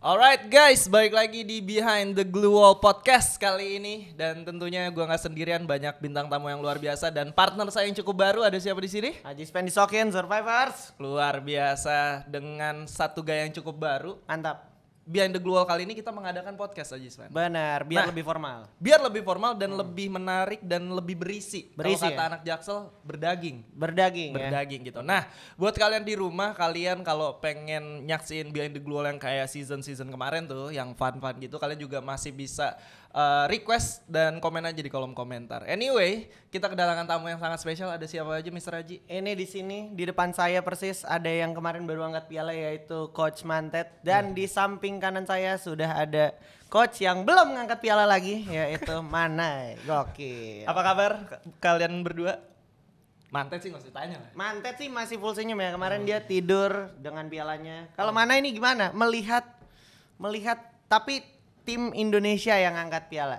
Alright guys, balik lagi di Behind the Glue Wall Podcast kali ini dan tentunya gue nggak sendirian, banyak bintang tamu yang luar biasa dan partner saya yang cukup baru ada siapa di sini? Haji Sokin, Survivors. Luar biasa dengan satu gaya yang cukup baru. Mantap. Behind the Glow kali ini kita mengadakan podcast aja Sven. Benar, biar nah, lebih formal. Biar lebih formal dan hmm. lebih menarik dan lebih berisi. berisi Kalau kata ya? anak Jaksel berdaging. Berdaging. Ya? Berdaging ya? gitu. Nah, buat kalian di rumah kalian kalau pengen nyaksiin Behind the Glow yang kayak season-season kemarin tuh yang fun-fun gitu, kalian juga masih bisa Eh, request dan komen aja di kolom komentar. Anyway, kita kedatangan tamu yang sangat spesial. Ada siapa aja, Mister Haji? Ini di sini di depan saya persis ada yang kemarin baru angkat piala yaitu Coach Mantet dan hmm. di samping kanan saya sudah ada coach yang belum ngangkat piala lagi yaitu Manai. Gokil. Apa kabar kalian berdua? Mantet sih masih tanya Mantet sih masih full senyum ya. Kemarin oh. dia tidur dengan pialanya. Kalau oh. mana ini gimana? Melihat melihat tapi tim Indonesia yang angkat piala.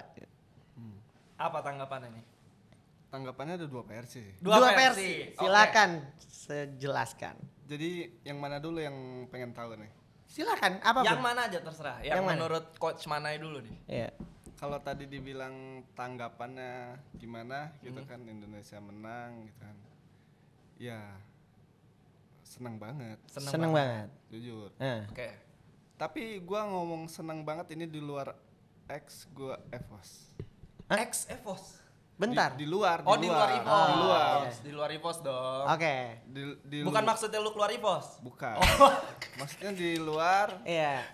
Hmm. Apa tanggapannya nih? Tanggapannya ada dua versi. Dua, dua versi. Silakan okay. sejelaskan. Jadi yang mana dulu yang pengen tahu nih? Silakan, apa Yang mana aja terserah. Yang, yang menurut mana? coach mana dulu nih? Iya. Kalau tadi dibilang tanggapannya gimana gitu hmm. kan Indonesia menang gitu kan. Ya senang banget. Senang, senang banget. banget. Jujur. Eh. Oke. Okay tapi gue ngomong seneng banget ini di luar X gue EVOS. X EVOS. Bentar. Di, luar. oh, di luar evos di luar. evos Di luar dong. Oke. Bukan maksudnya lu keluar evos Bukan. Oh. maksudnya di luar. Iya.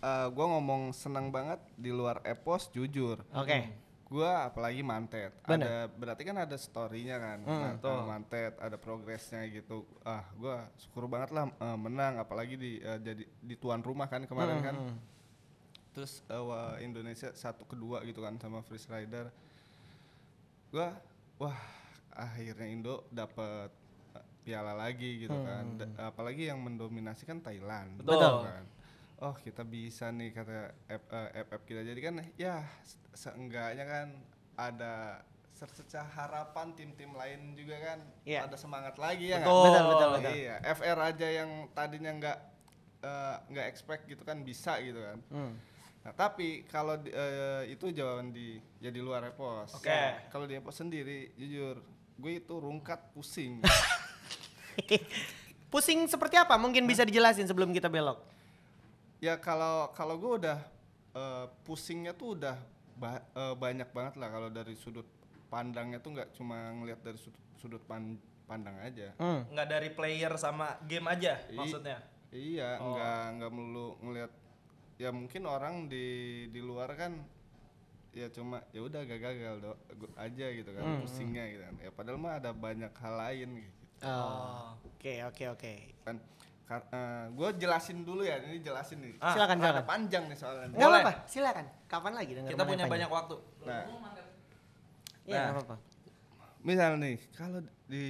yeah. gue ngomong seneng banget di luar evos jujur. Oke. Hmm gua apalagi mantet Bener. ada berarti kan ada storynya kan hmm, nah, hmm. mantet ada progresnya gitu ah gua syukur banget lah uh, menang apalagi di uh, jadi di tuan rumah kan kemarin hmm, kan hmm. hmm. terus uh, eh, wah, Indonesia satu kedua gitu kan sama free Rider gua wah akhirnya Indo dapat piala lagi gitu hmm. kan hmm, D apalagi yang mendominasi kan Thailand betul kan oh kita bisa nih kata app uh, eh, app, app kita jadi kan ya seenggaknya kan ada secerca harapan tim-tim lain juga kan yeah. ada semangat lagi ya betul, kan? betul betul oh, betul iya FR aja yang tadinya nggak eh, nggak uh, expect gitu kan bisa gitu kan hmm. nah tapi kalau uh, itu jawaban di jadi ya luar repos oke nah, kalau di repos sendiri jujur gue itu rungkat pusing pusing seperti apa mungkin bisa dijelasin sebelum kita belok ya kalau kalau gue udah uh, pusingnya tuh udah ba uh, banyak banget lah kalau dari sudut pandangnya tuh nggak cuma ngelihat dari sudut sudut pan pandang aja hmm. dari player sama game aja I maksudnya iya oh. nggak nggak melulu ngelihat ya mungkin orang di di luar kan ya cuma ya udah gagal-gagal aja gitu kan hmm, hmm. pusingnya gitu kan ya padahal mah ada banyak hal lain gitu. Ah. Oh, oke oke oke. Kan uh, eh, gue jelasin dulu ya ini jelasin nih ah, silakan silakan panjang nih soalnya nggak apa, apa silakan kapan lagi kita punya banyak waktu nah, iya nah, apa apa misal nih kalau di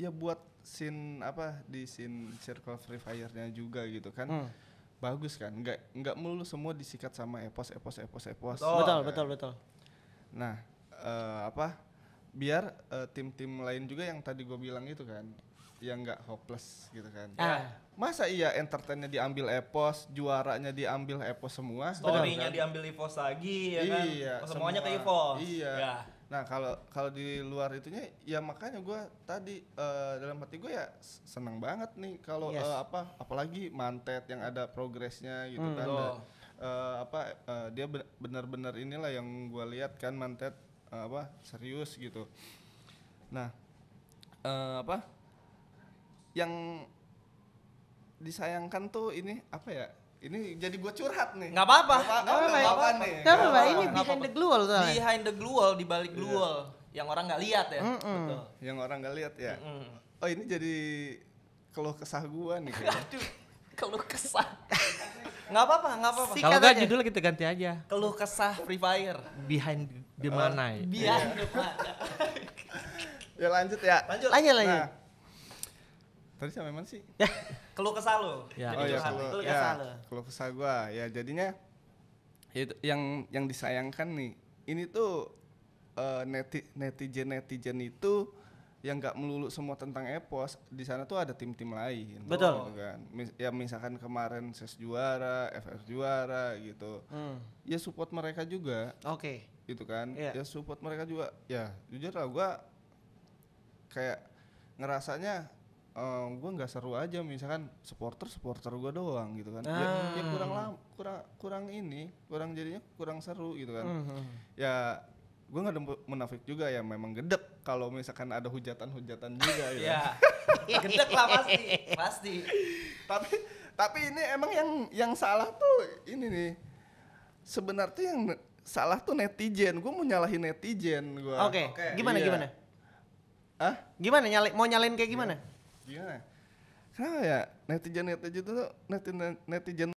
ya buat scene apa di scene circle free fire-nya juga gitu kan hmm. bagus kan nggak nggak mulu semua disikat sama epos epos epos epos betul betul kan? betul, betul nah uh, apa biar eh, tim-tim lain juga yang tadi gue bilang itu kan yang nggak hopeless gitu kan. Ah. Masa iya entertainnya diambil Epos, juaranya diambil Epos semua, Story-nya kan? diambil Epos lagi ya kan? iya, kan. Semuanya semua. ke Epos. Iya. Ya. Nah, kalau kalau di luar itunya ya makanya gua tadi uh, dalam hati gue ya seneng banget nih kalau yes. uh, apa apalagi mantet yang ada progresnya gitu hmm, kan. uh, apa uh, dia benar-benar inilah yang gua lihat kan mantet uh, apa serius gitu. Nah, uh, apa yang disayangkan tuh ini apa ya ini jadi gue curhat nih Gak apa-apa nggak apa-apa nih apa-apa ini behind the glue wall soalnya behind the glue wall di balik iya. glue wall yang orang nggak lihat ya mm -mm. betul yang orang nggak lihat ya mm -mm. oh ini jadi keluh kesah gue nih aduh keluh kesah Gak apa-apa gak apa-apa kalau nggak judul kita ganti aja keluh kesah free fire behind the mana ya? behind the mana ya lanjut ya lanjut lanjut, lanjut. Nah, Tadi sama emang sih? kelu kesal lo. Ya. ya. Oh iya, kelu kesal. ya, lo. Keluh gua. Ya jadinya itu yang yang disayangkan nih. Ini tuh uh, neti, netizen netizen itu yang nggak melulu semua tentang Epos di sana tuh ada tim-tim lain betul gitu kan Mis ya misalkan kemarin ses juara FF juara gitu hmm. ya support mereka juga oke okay. gitu kan yeah. ya support mereka juga ya jujur lah gue kayak ngerasanya um, gue nggak seru aja misalkan supporter supporter gue doang gitu kan ah. ya, ya ah. kurang lama kurang kurang ini kurang jadinya kurang seru gitu kan uh-huh. ya gue nggak menafik juga ya memang gedek kalau misalkan ada hujatan-hujatan juga ya gedek lah pasti pasti tapi tapi ini emang yang yang salah tuh ini nih sebenarnya yang salah tuh netizen gue mau nyalahin netizen gue oke okay. okay. gimana iya. gimana ah gimana nyali mau nyalain kayak gimana iya. Gimana? Kenapa ya netizen netizen tuh netizen netizen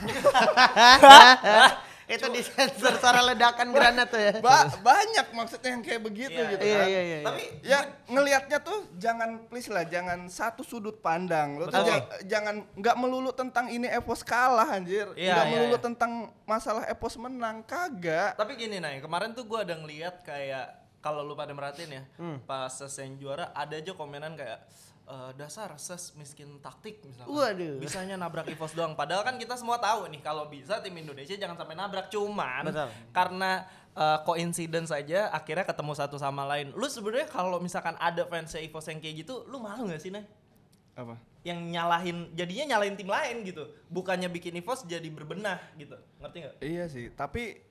itu di sensor suara ledakan granat tuh ya. Ba banyak maksudnya yang kayak begitu yeah, gitu yeah, kan. Iya, iya, iya, Tapi ya ngelihatnya tuh jangan please lah jangan satu sudut pandang. Lo tuh jangan nggak melulu tentang ini Epos kalah anjir. Yeah, nggak yeah, melulu yeah. tentang masalah Epos menang kagak. Tapi gini nih kemarin tuh gue ada ngelihat kayak kalau lu pada merhatiin ya, hmm. pas ses juara ada aja komenan kayak e, dasar ses miskin taktik misalnya. Waduh. Bisanya nabrak Evos doang. Padahal kan kita semua tahu nih kalau bisa tim Indonesia jangan sampai nabrak cuman Betul. karena uh, eh, koinsiden saja akhirnya ketemu satu sama lain. Lu sebenarnya kalau misalkan ada fans Evos yang kayak gitu, lu malu nggak sih, nih? Apa? Yang nyalahin jadinya nyalahin tim lain gitu. Bukannya bikin Evos jadi berbenah gitu. Ngerti nggak? Iya sih, tapi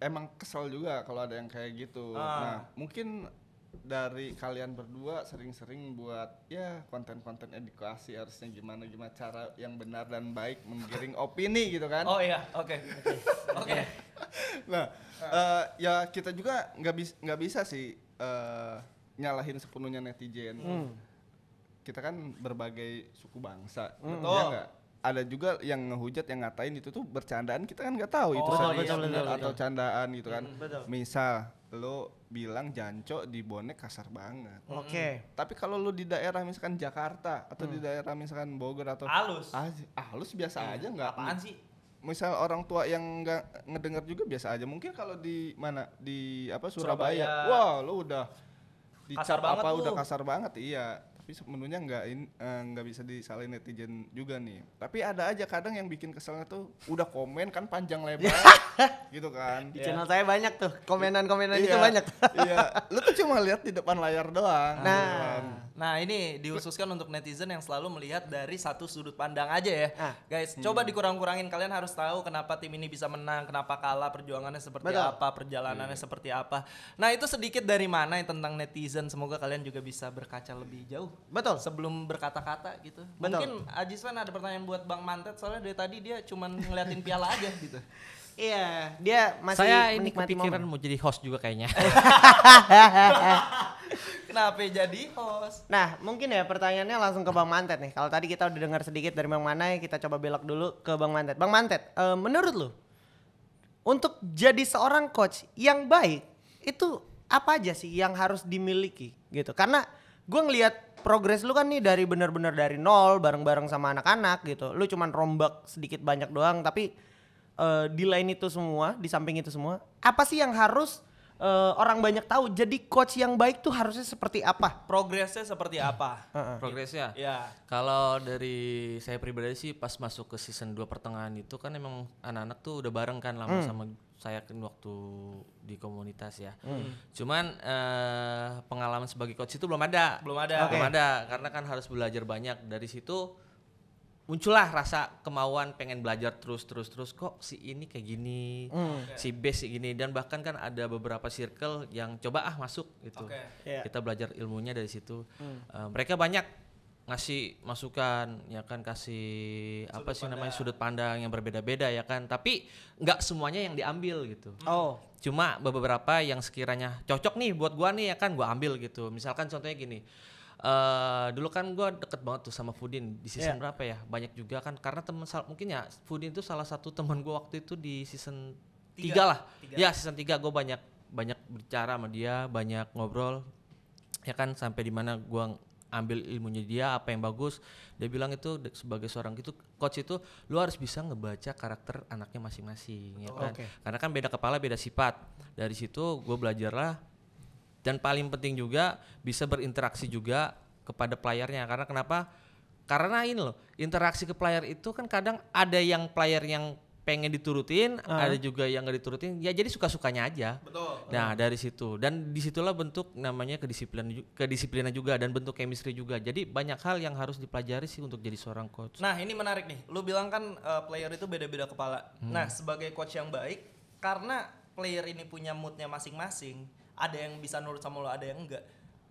emang kesel juga kalau ada yang kayak gitu. Ah. Nah, mungkin dari kalian berdua sering-sering buat ya konten-konten edukasi harusnya gimana gimana cara yang benar dan baik menggiring opini gitu kan? Oh iya, oke, okay. oke. Okay. nah, ah. uh, ya kita juga nggak bisa nggak bisa sih uh, nyalahin sepenuhnya netizen. Hmm. Kita kan berbagai suku bangsa, hmm. betul iya nggak? ada juga yang ngehujat yang ngatain itu tuh bercandaan kita kan nggak tahu oh, itu betul, iya, betul, betul, atau candaan gitu kan hmm, betul. misal lo bilang janco di bonek kasar banget. Hmm. Oke. Okay. Tapi kalau lo di daerah misalkan Jakarta atau hmm. di daerah misalkan Bogor atau halus, halus biasa hmm. aja nggak. Apaan sih? misal orang tua yang nggak ngedengar juga biasa aja mungkin kalau di mana di apa Surabaya, Surabaya. wah wow, lo udah dicap apa lu. udah kasar banget iya tapi sebenarnya nggak eh, nggak uh, bisa disalin netizen juga nih tapi ada aja kadang yang bikin keselnya tuh udah komen kan panjang lebar gitu kan di channel iya. channel saya banyak tuh komenan-komenan itu iya. banyak iya lu tuh cuma lihat di depan layar doang nah gitu kan. nah ini dihususkan untuk netizen yang selalu melihat dari satu sudut pandang aja ya ah. guys hmm. coba dikurang-kurangin kalian harus tahu kenapa tim ini bisa menang kenapa kalah perjuangannya seperti Betul. apa perjalanannya hmm. seperti apa nah itu sedikit dari mana yang tentang netizen semoga kalian juga bisa berkaca lebih jauh Betul. Sebelum berkata-kata gitu. Betul. Mungkin Ajiswan ada pertanyaan buat Bang Mantet soalnya dari tadi dia cuma ngeliatin piala aja gitu. Iya, dia masih Saya ini kepikiran mau jadi host juga kayaknya. Kenapa jadi host? Nah, mungkin ya pertanyaannya langsung ke Bang Mantet nih. Kalau tadi kita udah dengar sedikit dari Bang Manai, kita coba belok dulu ke Bang Mantet. Bang Mantet, uh, menurut lu untuk jadi seorang coach yang baik itu apa aja sih yang harus dimiliki gitu? Karena gue ngelihat progres lu kan nih dari bener-bener dari nol bareng-bareng sama anak-anak gitu. Lu cuman rombak sedikit banyak doang tapi uh, di lain itu semua, di samping itu semua, apa sih yang harus uh, orang banyak tahu? Jadi coach yang baik tuh harusnya seperti apa? Progresnya seperti apa? Uh -uh. Progresnya? Ya. Kalau dari saya pribadi sih pas masuk ke season 2 pertengahan itu kan emang anak-anak tuh udah bareng kan lama hmm. sama saya waktu di komunitas ya. Hmm. Cuman uh, pengalaman sebagai coach itu belum ada. Belum ada. Okay. Belum ada karena kan harus belajar banyak. Dari situ muncullah rasa kemauan pengen belajar terus terus terus kok si ini kayak gini mm. si B si gini dan bahkan kan ada beberapa circle yang coba ah masuk gitu okay. Iya. yeah. kita belajar ilmunya dari situ mm. uh, mereka banyak ngasih masukan ya kan kasih sudut apa sih pandang. namanya sudut pandang yang berbeda-beda ya kan tapi nggak semuanya yang diambil gitu oh cuma beberapa yang sekiranya cocok nih buat gua nih ya kan gua ambil gitu misalkan contohnya gini Uh, dulu kan gua deket banget tuh sama Fudin di season yeah. berapa ya banyak juga kan karena teman mungkin ya Fudin tuh salah satu teman gua waktu itu di season tiga, lah tiga. ya season tiga gua banyak banyak bicara sama dia banyak ngobrol ya kan sampai dimana gua ambil ilmunya dia apa yang bagus dia bilang itu sebagai seorang itu coach itu lu harus bisa ngebaca karakter anaknya masing-masing ya kan okay. karena kan beda kepala beda sifat dari situ gue belajar lah dan paling penting juga bisa berinteraksi juga kepada playernya karena kenapa karena ini loh interaksi ke player itu kan kadang ada yang player yang pengen diturutin, uh. ada juga yang nggak diturutin. Ya jadi suka-sukanya aja. Betul. Nah, dari situ dan disitulah bentuk namanya kedisiplinan kedisiplinan juga dan bentuk chemistry juga. Jadi banyak hal yang harus dipelajari sih untuk jadi seorang coach. Nah, ini menarik nih. Lu bilang kan uh, player itu beda-beda kepala. Hmm. Nah, sebagai coach yang baik karena player ini punya moodnya masing-masing, ada yang bisa nurut sama lo, ada yang enggak.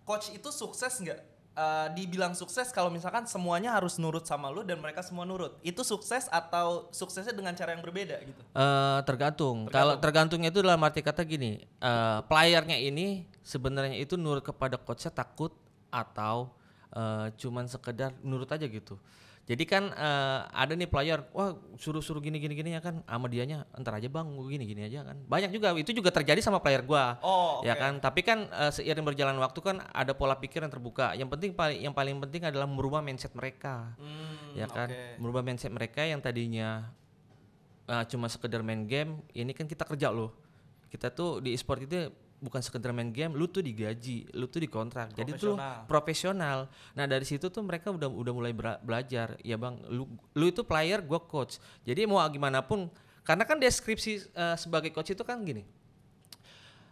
Coach itu sukses enggak uh, dibilang sukses kalau misalkan semuanya harus nurut sama lu dan mereka semua nurut. Itu sukses atau suksesnya dengan cara yang berbeda gitu? Uh, tergantung. tergantung. Kalau tergantungnya itu dalam arti kata gini, uh, playernya ini sebenarnya itu nurut kepada coachnya takut atau uh, cuman sekedar nurut aja gitu. Jadi kan uh, ada nih player, wah suruh-suruh gini gini gini ya kan sama dianya entar aja Bang, gini gini aja kan. Banyak juga itu juga terjadi sama player gua. Oh, okay. ya kan. Tapi kan uh, seiring berjalan waktu kan ada pola pikir yang terbuka. Yang penting paling yang paling penting adalah merubah mindset mereka. Hmm, ya kan? Okay. Merubah mindset mereka yang tadinya uh, cuma sekedar main game, ini kan kita kerja loh. Kita tuh di e-sport itu bukan sekedar main game, lu tuh digaji, lu tuh dikontrak. Jadi tuh profesional. Nah, dari situ tuh mereka udah udah mulai belajar. Ya, Bang, lu lu itu player, gua coach. Jadi mau gimana pun karena kan deskripsi uh, sebagai coach itu kan gini.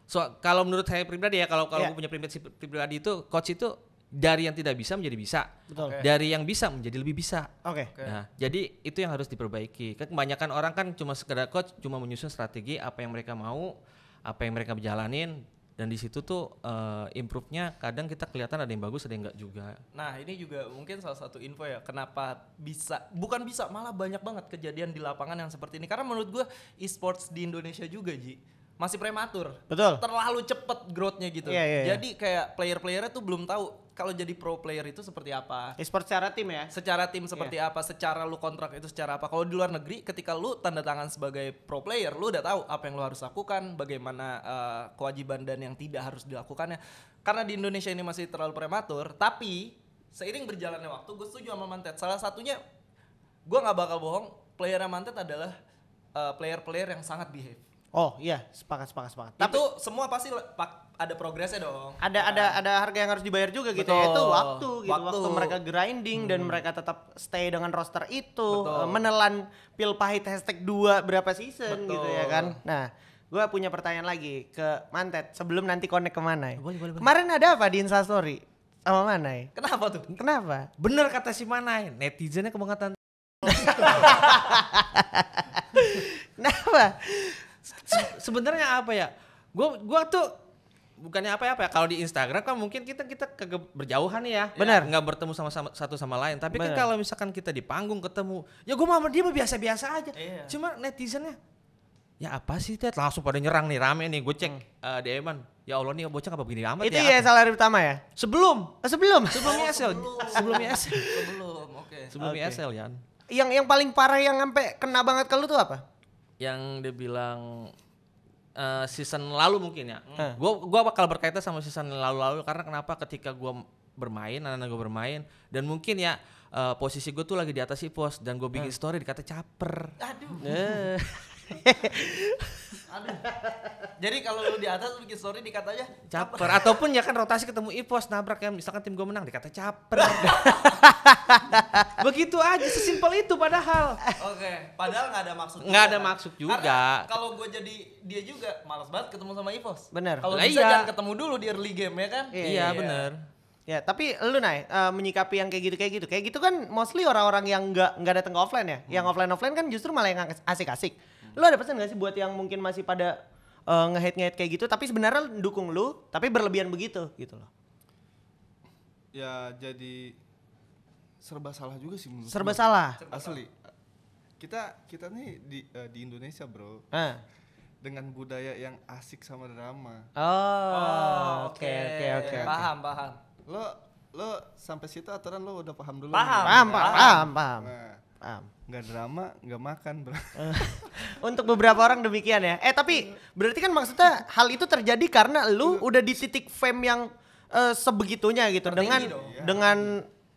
So, kalau menurut saya pribadi ya, kalau kalau yeah. punya prinsip pribadi itu coach itu dari yang tidak bisa menjadi bisa. Betul. Okay. Dari yang bisa menjadi lebih bisa. Oke. Okay. Nah, jadi itu yang harus diperbaiki. Kan kebanyakan orang kan cuma sekedar coach cuma menyusun strategi apa yang mereka mau apa yang mereka jalanin dan di situ tuh uh, improve-nya kadang kita kelihatan ada yang bagus ada yang enggak juga. Nah, ini juga mungkin salah satu info ya kenapa bisa bukan bisa malah banyak banget kejadian di lapangan yang seperti ini karena menurut gua e-sports di Indonesia juga Ji masih prematur. Betul. Terlalu cepet growth-nya gitu. Yeah, yeah, yeah. Jadi kayak player-playernya tuh belum tahu kalau jadi pro player itu seperti apa? Esports secara tim ya? Secara tim seperti yeah. apa? Secara lu kontrak itu secara apa? Kalau di luar negeri, ketika lu tanda tangan sebagai pro player, lu udah tahu apa yang lu harus lakukan, bagaimana uh, kewajiban dan yang tidak harus dilakukannya. Karena di Indonesia ini masih terlalu prematur, tapi seiring berjalannya waktu, gue setuju sama Mantet. Salah satunya, gue nggak bakal bohong, player yang Mantet adalah eh, player-player uh, yang sangat behave. Oh iya, sepakat sepakat sepakat. Tapi, itu semua pasti ada progresnya dong. Ada ada nah. ada harga yang harus dibayar juga gitu ya. Betul. ya. Itu waktu gitu. Waktu, waktu mereka grinding hmm. dan mereka tetap stay dengan roster itu, Betul. Eh, menelan pil pahit hashtag dua berapa season Betul. gitu ya kan. Nah, gue punya pertanyaan lagi ke Mantet sebelum nanti connect ke mana Boleh, boleh, boleh. Kemarin ada apa di Insta story sama ya Kenapa tuh? Kenapa? Bener kata si mana ya netizennya kebangetan. Kenapa? Se sebenarnya apa ya? Gue gua tuh bukannya apa-apa ya, ya kalau di Instagram kan mungkin kita kita kagak berjauhan ya benar ya, nggak bertemu sama, sama satu sama lain tapi Bener. kan kalau misalkan kita di panggung ketemu ya gue sama dia biasa-biasa aja iya. cuma netizennya ya apa sih Ted langsung pada nyerang nih rame nih gue cek hmm. uh, eh, Deman ya Allah nih bocah apa begini amat itu ya, ya salah pertama ya sebelum oh, sebelum sebelumnya sebelum. sebelumnya sel, sebelum oke okay. sebelumnya okay. SL yang yang paling parah yang sampai kena banget ke lu tuh apa yang dia bilang Eh, season lalu mungkin ya. Hmm. Gua gua bakal berkaitan sama season lalu-lalu karena kenapa ketika gua bermain, anak-anak gue bermain dan mungkin ya uh, posisi gue tuh lagi di atas si pos dan gue bikin hmm. story dikata caper. Aduh. Eh. Jadi kalau lu di atas lu bikin story dikatanya caper. caper. Ataupun ya kan rotasi ketemu Ipos nabrak ya misalkan tim gue menang dikata caper. Begitu aja sesimpel itu padahal. Oke, padahal nggak ada maksud. Nggak ada kan? maksud juga. Kalau gue jadi dia juga malas banget ketemu sama Ipos. Bener. Kalau bisa iya. jangan ketemu dulu di early game ya kan? Iya, iya, iya. bener. Ya, tapi lu naik uh, eh, menyikapi yang kayak gitu kayak gitu. Kayak gitu kan mostly orang-orang yang nggak nggak datang ke offline ya. Yang hmm. offline offline kan justru malah yang asik-asik. Lo ada pesan gak sih buat yang mungkin masih pada uh, eh, nge hate kayak gitu tapi sebenarnya dukung lu tapi berlebihan begitu gitu loh. Ya jadi serba salah juga sih menurut Serba gue. salah. Asli. Kita kita nih di uh, di Indonesia, Bro. Dengan budaya yang asik sama drama. Oh, oh oke oke oke. Paham, paham. Lo lo sampai situ aturan lo udah paham dulu. Paham, nih. paham, paham, paham. paham. Nah, paham nggak drama nggak makan bro untuk beberapa orang demikian ya eh tapi berarti kan maksudnya hal itu terjadi karena lu iya. udah di titik fame yang uh, sebegitunya gitu Tertinggi dengan iya. dengan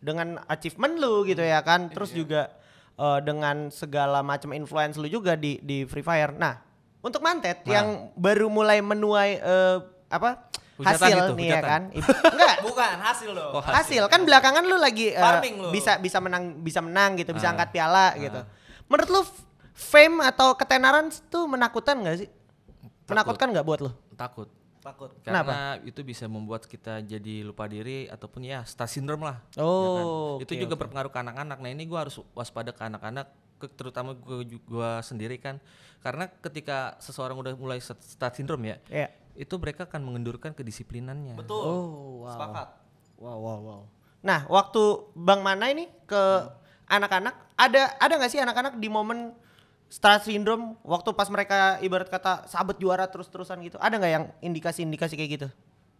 dengan achievement lu gitu ya kan terus iya. juga uh, dengan segala macam influence lu juga di di Free Fire nah untuk mantet nah. yang baru mulai menuai uh, apa hasil itu, nih ya hujatan. ya kan enggak bukan hasil loh oh, hasil. hasil kan belakangan lu lagi uh, Farming lu. bisa bisa menang bisa menang gitu bisa uh, angkat piala uh. gitu menurut lu fame atau ketenaran itu menakutkan gak sih takut. menakutkan nggak buat lu takut takut karena Kenapa? itu bisa membuat kita jadi lupa diri ataupun ya star syndrome lah oh ya kan? okay, oh, itu juga okay. berpengaruh ke anak-anak nah ini gua harus waspada ke anak-anak terutama gue gua sendiri kan karena ketika seseorang udah mulai start syndrome ya yeah itu mereka akan mengendurkan kedisiplinannya. Betul. Oh, wow. Sepakat. Wow, wow, wow. Nah, waktu Bang Mana ini ke anak-anak hmm. ada ada nggak sih anak-anak di momen Star Syndrome waktu pas mereka ibarat kata sabet juara terus-terusan gitu. Ada nggak yang indikasi-indikasi kayak gitu?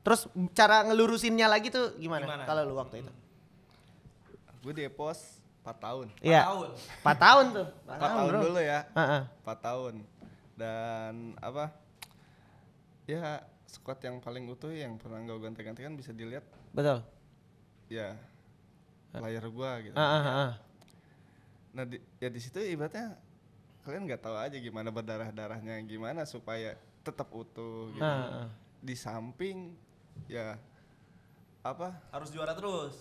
Terus cara ngelurusinnya lagi tuh gimana, gimana? kalau lu waktu itu? Hmm. Gue di pos 4 tahun. Iya. 4 tahun. 4 tahun tuh. empat tahun, tahun dulu ya. Uh -uh. tahun. Dan apa? ya squad yang paling utuh yang pernah gue ganti-ganti kan bisa dilihat betul ya layar gua gitu ah, ah, ah. nah di, ya di situ ibaratnya kalian nggak tahu aja gimana berdarah darahnya gimana supaya tetap utuh gitu ah, ah. di samping ya apa harus juara terus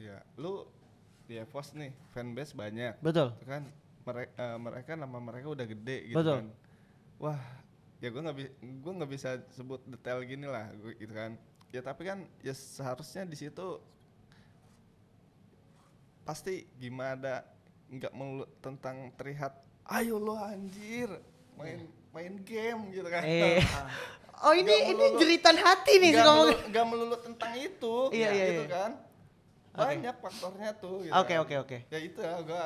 ya lu di ya, EVOS nih fanbase banyak betul kan mereka uh, eh, mereka nama mereka udah gede gitu betul. kan wah ya gue nggak gue nggak bisa sebut detail gini lah gitu kan ya tapi kan ya seharusnya di situ pasti gimana nggak melulu tentang terlihat ayo lo anjir main iya. main game gitu kan eh. Nah, oh ini gak ini jeritan hati nih nggak melulu, gak melulu tentang itu iya, ya, iya, gitu iya. kan banyak okay. faktornya tuh gitu oke kan. oke oke ya itu ya gue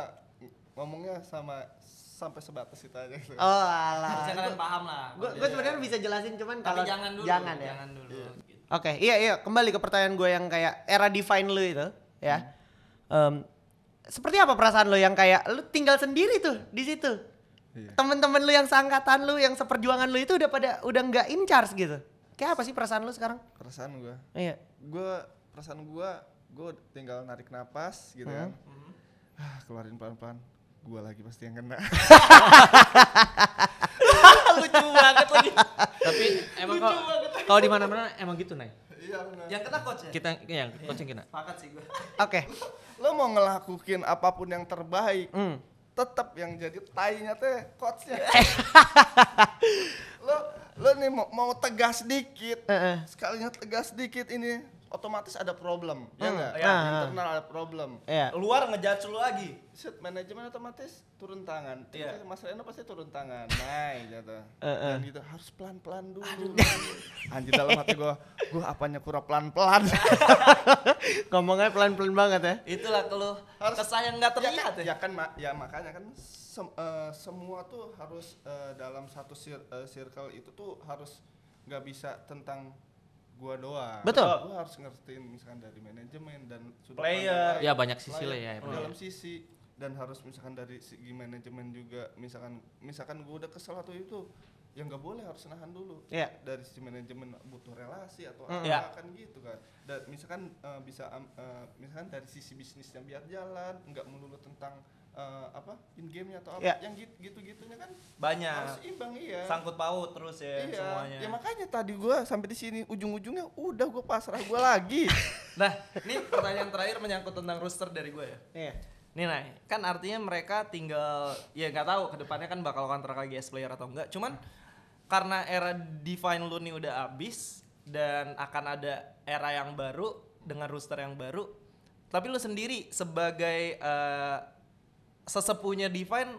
ngomongnya sama sampai sebatas itu aja oh alah bisa kalian paham lah gue gue sebenarnya bisa jelasin cuman kalau jangan dulu jangan ya jangan dulu yeah. gitu. oke okay, iya iya kembali ke pertanyaan gue yang kayak era define lu itu ya hmm. um, seperti apa perasaan lu yang kayak lu tinggal sendiri tuh di situ yeah. temen-temen lu yang seangkatan lu yang seperjuangan lu itu udah pada udah nggak in charge gitu kayak apa sih perasaan lu sekarang perasaan gue iya gue perasaan gue gue tinggal narik napas gitu hmm. kan hmm. keluarin pelan-pelan gue lagi pasti yang kena lucu banget lagi tapi emang kok kalau di mana mana emang gitu naik iya yang kena coach ya? kita yang iya. coach yang kena sepakat sih gue oke lo mau ngelakuin apapun yang terbaik mm. tetap yang jadi tainya teh coachnya lo lo nih mau, tegas dikit uh sekalinya tegas dikit ini otomatis ada problem ya hmm. ya enggak ya. Nah, internal ada problem ya. luar ngejudge lu lagi set manajemen otomatis turun tangan Iya. Mas Reno pasti turun tangan Nah, jatuh uh, uh. dan gitu harus pelan pelan dulu Aduh. anjir dalam hati gua gua apanya kurang pelan pelan ngomongnya pelan pelan banget ya itulah kalau harus, kesayang nggak ya kan? terlihat ya, ya kan mak, ya makanya kan sem uh, semua tuh harus uh, dalam satu sir uh, eh, circle itu tuh harus nggak bisa tentang gua doang. Betul. gua harus ngertiin misalkan dari manajemen dan sudah player. ya banyak sisi lah ya. ya dalam sisi dan harus misalkan dari segi manajemen juga misalkan misalkan gua udah kesel atau itu yang nggak boleh harus nahan dulu yeah. dari sisi manajemen butuh relasi atau mm. apa yeah. kan gitu kan dan misalkan uh, bisa uh, misalkan dari sisi bisnis yang biar jalan nggak melulu tentang uh, apa in game-nya atau apa yeah. yang gitu-gitunya kan banyak harus imbang iya sangkut paut terus ya iya. semuanya ya makanya tadi gue sampai di sini ujung-ujungnya udah gue pasrah gue lagi nah ini pertanyaan terakhir menyangkut tentang rooster dari gue ya iya yeah. Nih nah, kan artinya mereka tinggal ya nggak tahu kedepannya kan bakal kontrak lagi as player atau enggak. Cuman karena era Divine nih udah abis dan akan ada era yang baru dengan roster yang baru. Tapi lu sendiri sebagai uh, sesepunya Divine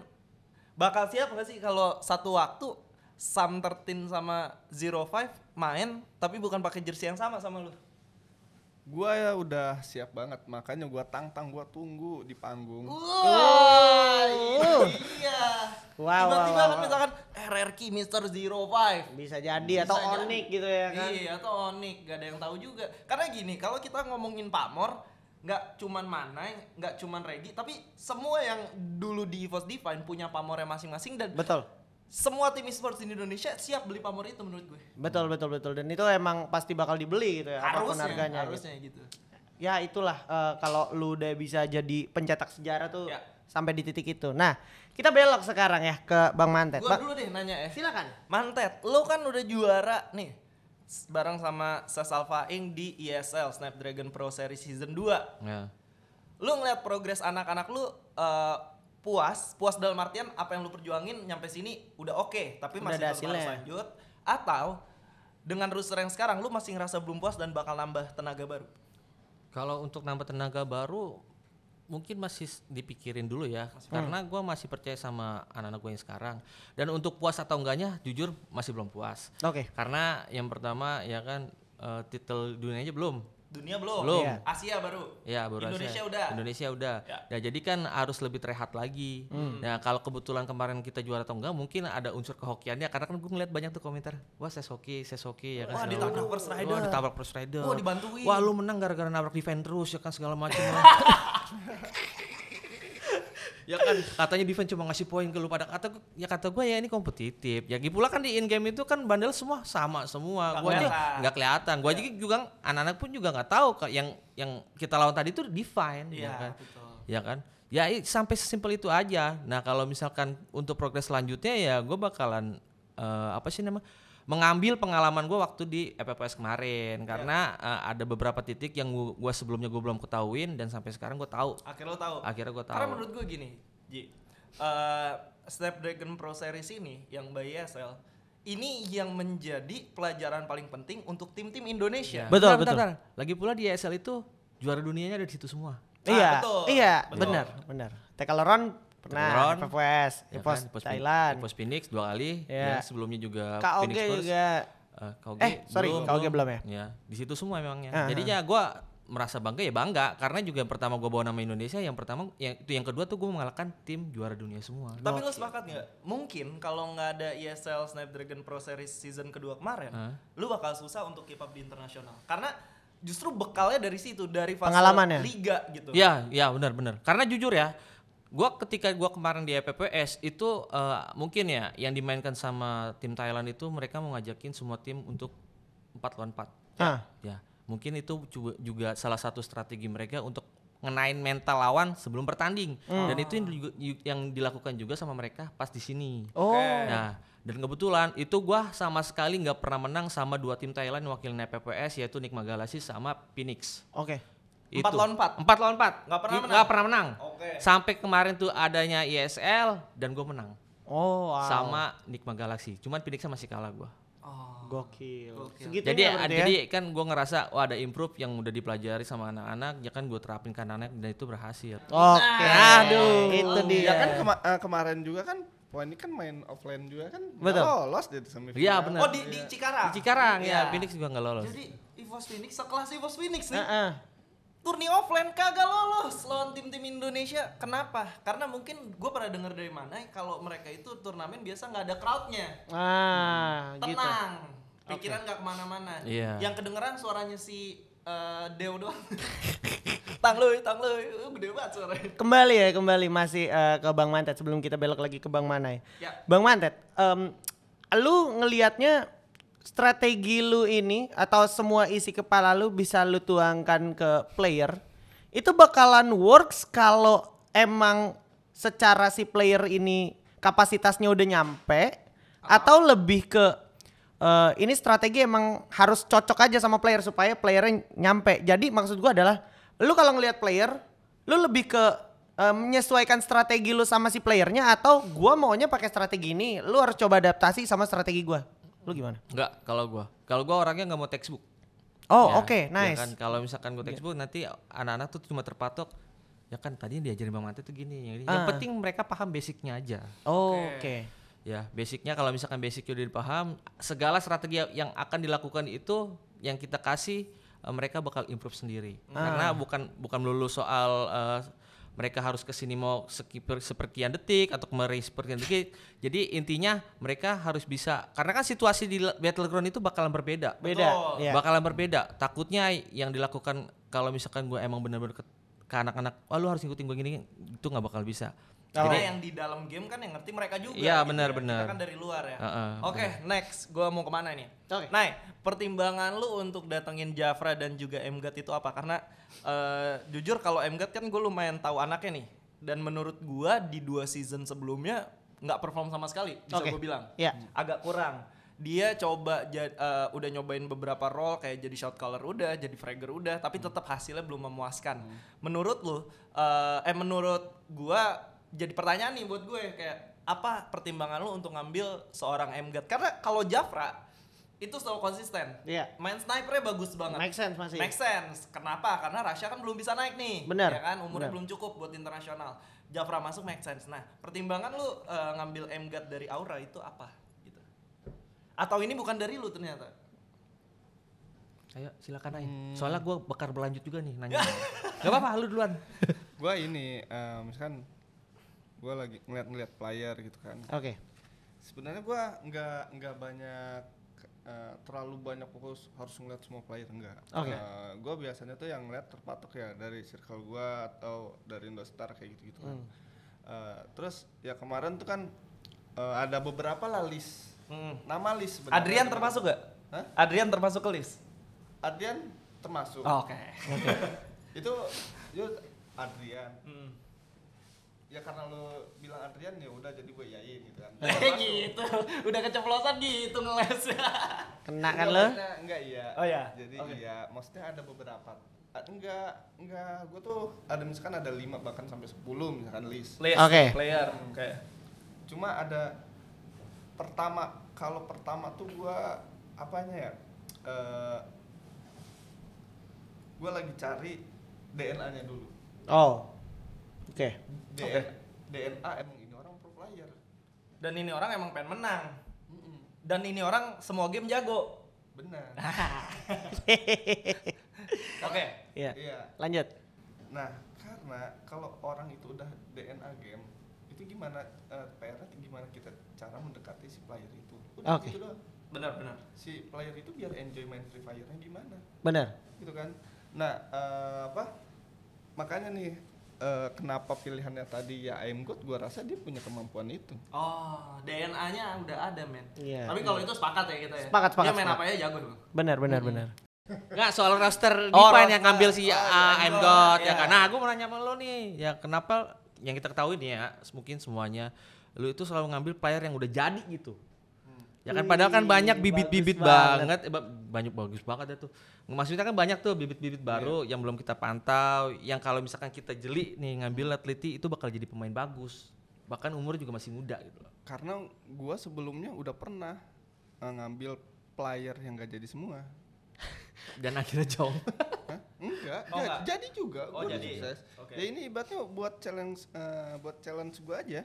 bakal siap gak sih kalau satu waktu Sam 13 sama Zero Five main tapi bukan pakai jersey yang sama sama lu? Gua ya udah siap banget, makanya gua tang-tang gua tunggu di panggung. Wow, oh. iya. Wow, Tiba-tiba wow, kan wow. misalkan eh, RRQ Mister Zero Five. Bisa jadi Bisa atau Onik gitu ya kan? Iya atau Onik, gak ada yang tahu juga. Karena gini, kalau kita ngomongin pamor, nggak cuman mana, nggak cuman Regi, tapi semua yang dulu di EVOS Divine punya pamornya masing-masing dan betul. Semua tim esports di Indonesia siap beli pamor itu menurut gue. Betul betul betul dan itu emang pasti bakal dibeli gitu ya harusnya, apapun harganya. Gitu. Harusnya gitu. gitu. Ya itulah uh, kalau lu udah bisa jadi pencetak sejarah tuh ya. sampai di titik itu. Nah, kita belok sekarang ya ke Bang Mantet. Gua ba dulu deh nanya ya. Silakan. Mantet, lu kan udah juara nih bareng sama Sas Alpha Inc di ESL Snapdragon Pro Series Season 2. Yeah. Lu ngeliat progres anak-anak lu uh, puas, puas dalam artian apa yang lu perjuangin nyampe sini udah oke, okay, tapi udah masih ada terus harus ya? lanjut atau dengan roster yang sekarang lu masih ngerasa belum puas dan bakal nambah tenaga baru? Kalau untuk nambah tenaga baru mungkin masih dipikirin dulu ya masih karena hmm. gue masih percaya sama anak-anak gue yang sekarang dan untuk puas atau enggaknya jujur masih belum puas oke okay. karena yang pertama ya kan uh, titel dunianya belum dunia belum, belum. Yeah. Asia baru ya baru Indonesia Asia. udah Indonesia udah ya. Nah, jadi kan harus lebih terehat lagi hmm. nah kalau kebetulan kemarin kita juara atau enggak mungkin ada unsur kehokiannya karena kan gue ngeliat banyak tuh komentar wah sesoki hoki saya hoki ya kan wah ditabrak first rider wah ditabrak first rider wah dibantuin wah lu menang gara-gara nabrak defend terus ya kan segala macam ya kan katanya defense cuma ngasih poin ke lu pada kata ya kata gue ya ini kompetitif ya pula kan di in game itu kan bandel semua sama semua gue aja nggak kelihatan gue aja iya. juga anak-anak pun juga nggak tahu yang yang kita lawan tadi itu define ya, ya kan betul. ya kan ya sampai sesimpel itu aja nah kalau misalkan untuk progres selanjutnya ya gue bakalan uh, apa sih namanya mengambil pengalaman gue waktu di FPPS kemarin yeah. karena uh, ada beberapa titik yang gue sebelumnya gue belum ketahuin dan sampai sekarang gue tahu. Akhirnya lo tahu. Akhirnya gue tahu. Karena menurut gue gini, Ji, uh, eh, Snapdragon Pro Series ini yang by ESL ini yang menjadi pelajaran paling penting untuk tim-tim Indonesia. Yeah. Betul, nah, betul. Bentar, bentar. Lagi pula di ESL itu juara dunianya ada di situ semua. Ah, iya, betul. iya, benar, benar. Tekaloron Pernah, Pepes, West, ya Ipos kan? Ipos Thailand. Ipos Phoenix dua kali, yeah. ya sebelumnya juga KOG Phoenix Spurs. juga. Uh, eh, KOG eh, sorry, belum, KOG belum ya? Ya, di situ semua memangnya. Uh ah, -huh. Jadinya ah. gue merasa bangga ya bangga karena juga yang pertama gue bawa nama Indonesia yang pertama yang itu yang kedua tuh gue mengalahkan tim juara dunia semua tapi lo sepakat nggak mungkin kalau nggak ada ESL Snapdragon Pro Series season kedua kemarin uh. lu bakal susah untuk keep up di internasional karena justru bekalnya dari situ dari fase ya? liga gitu ya ya benar benar karena jujur ya Gua ketika gua kemarin di EPPS itu uh, mungkin ya yang dimainkan sama tim Thailand itu mereka mau ngajakin semua tim untuk empat lawan empat. Ah. Ya, mungkin itu juga salah satu strategi mereka untuk ngenain mental lawan sebelum bertanding hmm. dan itu yang, yang dilakukan juga sama mereka pas di sini. Oh. Nah, dan kebetulan itu gua sama sekali nggak pernah menang sama dua tim Thailand wakilnya e PPS yaitu Nick Magalasi sama Phoenix. Oke. Okay Empat lawan empat. Empat lawan empat. Gak pernah menang. Gak pernah menang. Oke. Sampai kemarin tuh adanya ISL dan gue menang. Oh. Wow. Sama Nikma Galaxy. Cuman Phoenix masih kalah gue. Oh. Gokil. Gokil. jadi ya? jadi ya? kan gue ngerasa oh ada improve yang udah dipelajari sama anak-anak, ya kan gue terapin ke anak-anak dan itu berhasil. Oke. Okay. Nah, aduh. Itu dia. Ya kan kema eh, kemarin juga kan Wah ini kan main offline juga kan Betul. lolos dia semifinal. Iya Oh di, di Cikarang. Di Cikarang ya, ya. Phoenix juga nggak lolos. Jadi Evos Phoenix sekelas Evos Phoenix nih. Uh -uh turni offline kagak lolos lawan tim-tim Indonesia. Kenapa? Karena mungkin gue pernah dengar dari mana kalau mereka itu turnamen biasa nggak ada crowdnya. Ah, hmm. Gitu. tenang, pikiran nggak okay. kemana-mana. Yeah. Yang kedengeran suaranya si uh, Deo doang. tang lu, tang lu, gede banget suaranya. Kembali ya, kembali masih uh, ke Bang Mantet sebelum kita belok lagi ke Bang Manai. Ya. Bang Mantet, um, lu ngelihatnya strategi lu ini atau semua isi kepala lu bisa lu tuangkan ke player itu bakalan works kalau emang secara si player ini kapasitasnya udah nyampe atau lebih ke uh, ini strategi emang harus cocok aja sama player supaya playernya nyampe jadi maksud gua adalah lu kalau ngelihat player lu lebih ke eh, menyesuaikan strategi lu sama si playernya atau gua maunya pakai strategi ini lu harus coba adaptasi sama strategi gua Lu gimana? Enggak, kalau gua. Kalau gua orangnya nggak mau textbook. Oh, ya, oke, okay, nice. Ya kan kalau misalkan gua iya. textbook yeah. nanti anak-anak tuh cuma terpatok ya kan tadi diajarin Bang Mante tuh gini. Yang, ah. penting mereka paham basicnya aja. Oh, oke. Okay. Okay. Ya, basicnya kalau misalkan basicnya udah dipaham, segala strategi yang akan dilakukan itu yang kita kasih eh, mereka bakal improve sendiri. Ah. Karena bukan bukan melulu soal uh, mereka harus ke sini mau sekiper sepertian detik atau kemarin sepertian detik. Jadi intinya mereka harus bisa karena kan situasi di battleground itu bakalan berbeda. Beda. Betul. Iya. Bakalan berbeda. Takutnya yang dilakukan kalau misalkan gue emang bener-bener ke, ke anak-anak, oh, lu harus ikutin gue gini, itu nggak bakal bisa. Oh. Jadi yang di dalam game kan yang ngerti mereka juga. Iya gitu benar ya. benar. Ya. kan dari luar ya. Uh, uh, Oke okay, next, gue mau kemana nih? Oke. Okay. Nah pertimbangan lu untuk datengin Jafra dan juga Emgat itu apa? Karena uh, jujur kalau Emgat kan gue lumayan tahu anaknya nih. Dan menurut gue di dua season sebelumnya nggak perform sama sekali. Bisa okay. gue bilang. Yeah. Agak kurang. Dia coba jad, uh, eh, udah nyobain beberapa role kayak jadi shot caller udah, jadi fragger udah, tapi tetap hasilnya belum memuaskan. Hmm. Menurut lu, uh, eh menurut gue jadi pertanyaan nih buat gue kayak apa pertimbangan lu untuk ngambil seorang Mgat? Karena kalau Jafra itu selalu konsisten. Iya. Main snipernya bagus banget. Make sense masih. Make sense. Kenapa? Karena Rusia kan belum bisa naik nih. Benar. Ya kan umurnya belum cukup buat internasional. Jafra masuk make sense. Nah, pertimbangan lu uh, ngambil Mgat dari Aura itu apa gitu. Atau ini bukan dari lu ternyata? Ayo silakan naik. Hmm. Soalnya gue bakar berlanjut juga nih nanya. Gak apa-apa, lu duluan. gue ini uh, misalkan gue lagi ngeliat-ngeliat player gitu kan oke okay. sebenarnya gue nggak nggak banyak Uh, terlalu banyak fokus harus ngeliat semua player enggak. Oke. Okay. Uh, eh, gue biasanya tuh yang ngeliat terpatok ya dari circle gue atau dari Indostar kayak gitu gitu kan. Hmm. Uh, terus ya kemarin tuh kan uh, ada beberapa lah list. Hmm. Nama list. Adrian termasuk gak? Huh? Adrian termasuk ke list? Adrian termasuk. Oke. Oh, Oke. Okay. itu itu Adrian. Hmm ya karena lo bilang Adrian ya udah jadi gue yain gitu kan eh, gitu udah keceplosan gitu ngeles kena kan lo enggak iya oh ya jadi okay. iya maksudnya ada beberapa enggak enggak gue tuh ada misalkan ada lima bahkan sampai sepuluh misalkan list list okay. player hmm. oke okay. cuma ada pertama kalau pertama tuh gue apanya ya uh, eh, gue lagi cari DNA nya dulu oh Oke. Okay. DNA, okay. DNA emang ini orang pro player. Dan ini orang emang pengen menang. Dan ini orang semua game jago. Benar. Oke. Iya. iya. Lanjut. Nah, karena kalau orang itu udah DNA game, itu gimana uh, eh, PR gimana kita cara mendekati si player itu? Oke. okay. gitu Benar, benar. Si player itu biar enjoy main Free Fire-nya gimana? Benar. Gitu kan. Nah, uh, apa? Makanya nih uh, kenapa pilihannya tadi ya I'm good gue rasa dia punya kemampuan itu oh DNA nya udah ada men yeah, tapi iya. kalau yeah. itu sepakat ya kita ya sepakat sepakat dia main apa aja jago dulu benar benar hmm. benar Enggak soal roster oh, Dipan yang ngambil si oh, uh, I'm God yeah. ya iya. karena aku mau nanya sama lo nih ya kenapa yang kita ketahui nih ya mungkin semuanya lu itu selalu ngambil player yang udah jadi gitu Ya kan padahal kan banyak bibit-bibit banget. banget, eh, banyak bagus banget ya tuh. Maksudnya kan banyak tuh bibit-bibit iya. baru yeah. yang belum kita pantau, yang kalau misalkan kita jeli nih ngambil atleti itu bakal jadi pemain bagus. Bahkan umur juga masih muda gitu loh. Karena gua sebelumnya udah pernah eh, ngambil player yang gak jadi semua. Dan akhirnya jauh. Enggak, oh, enggak. jadi juga. Oh, gua jadi. Sukses. Okay. Ya ini ibaratnya buat challenge uh, buat challenge gua aja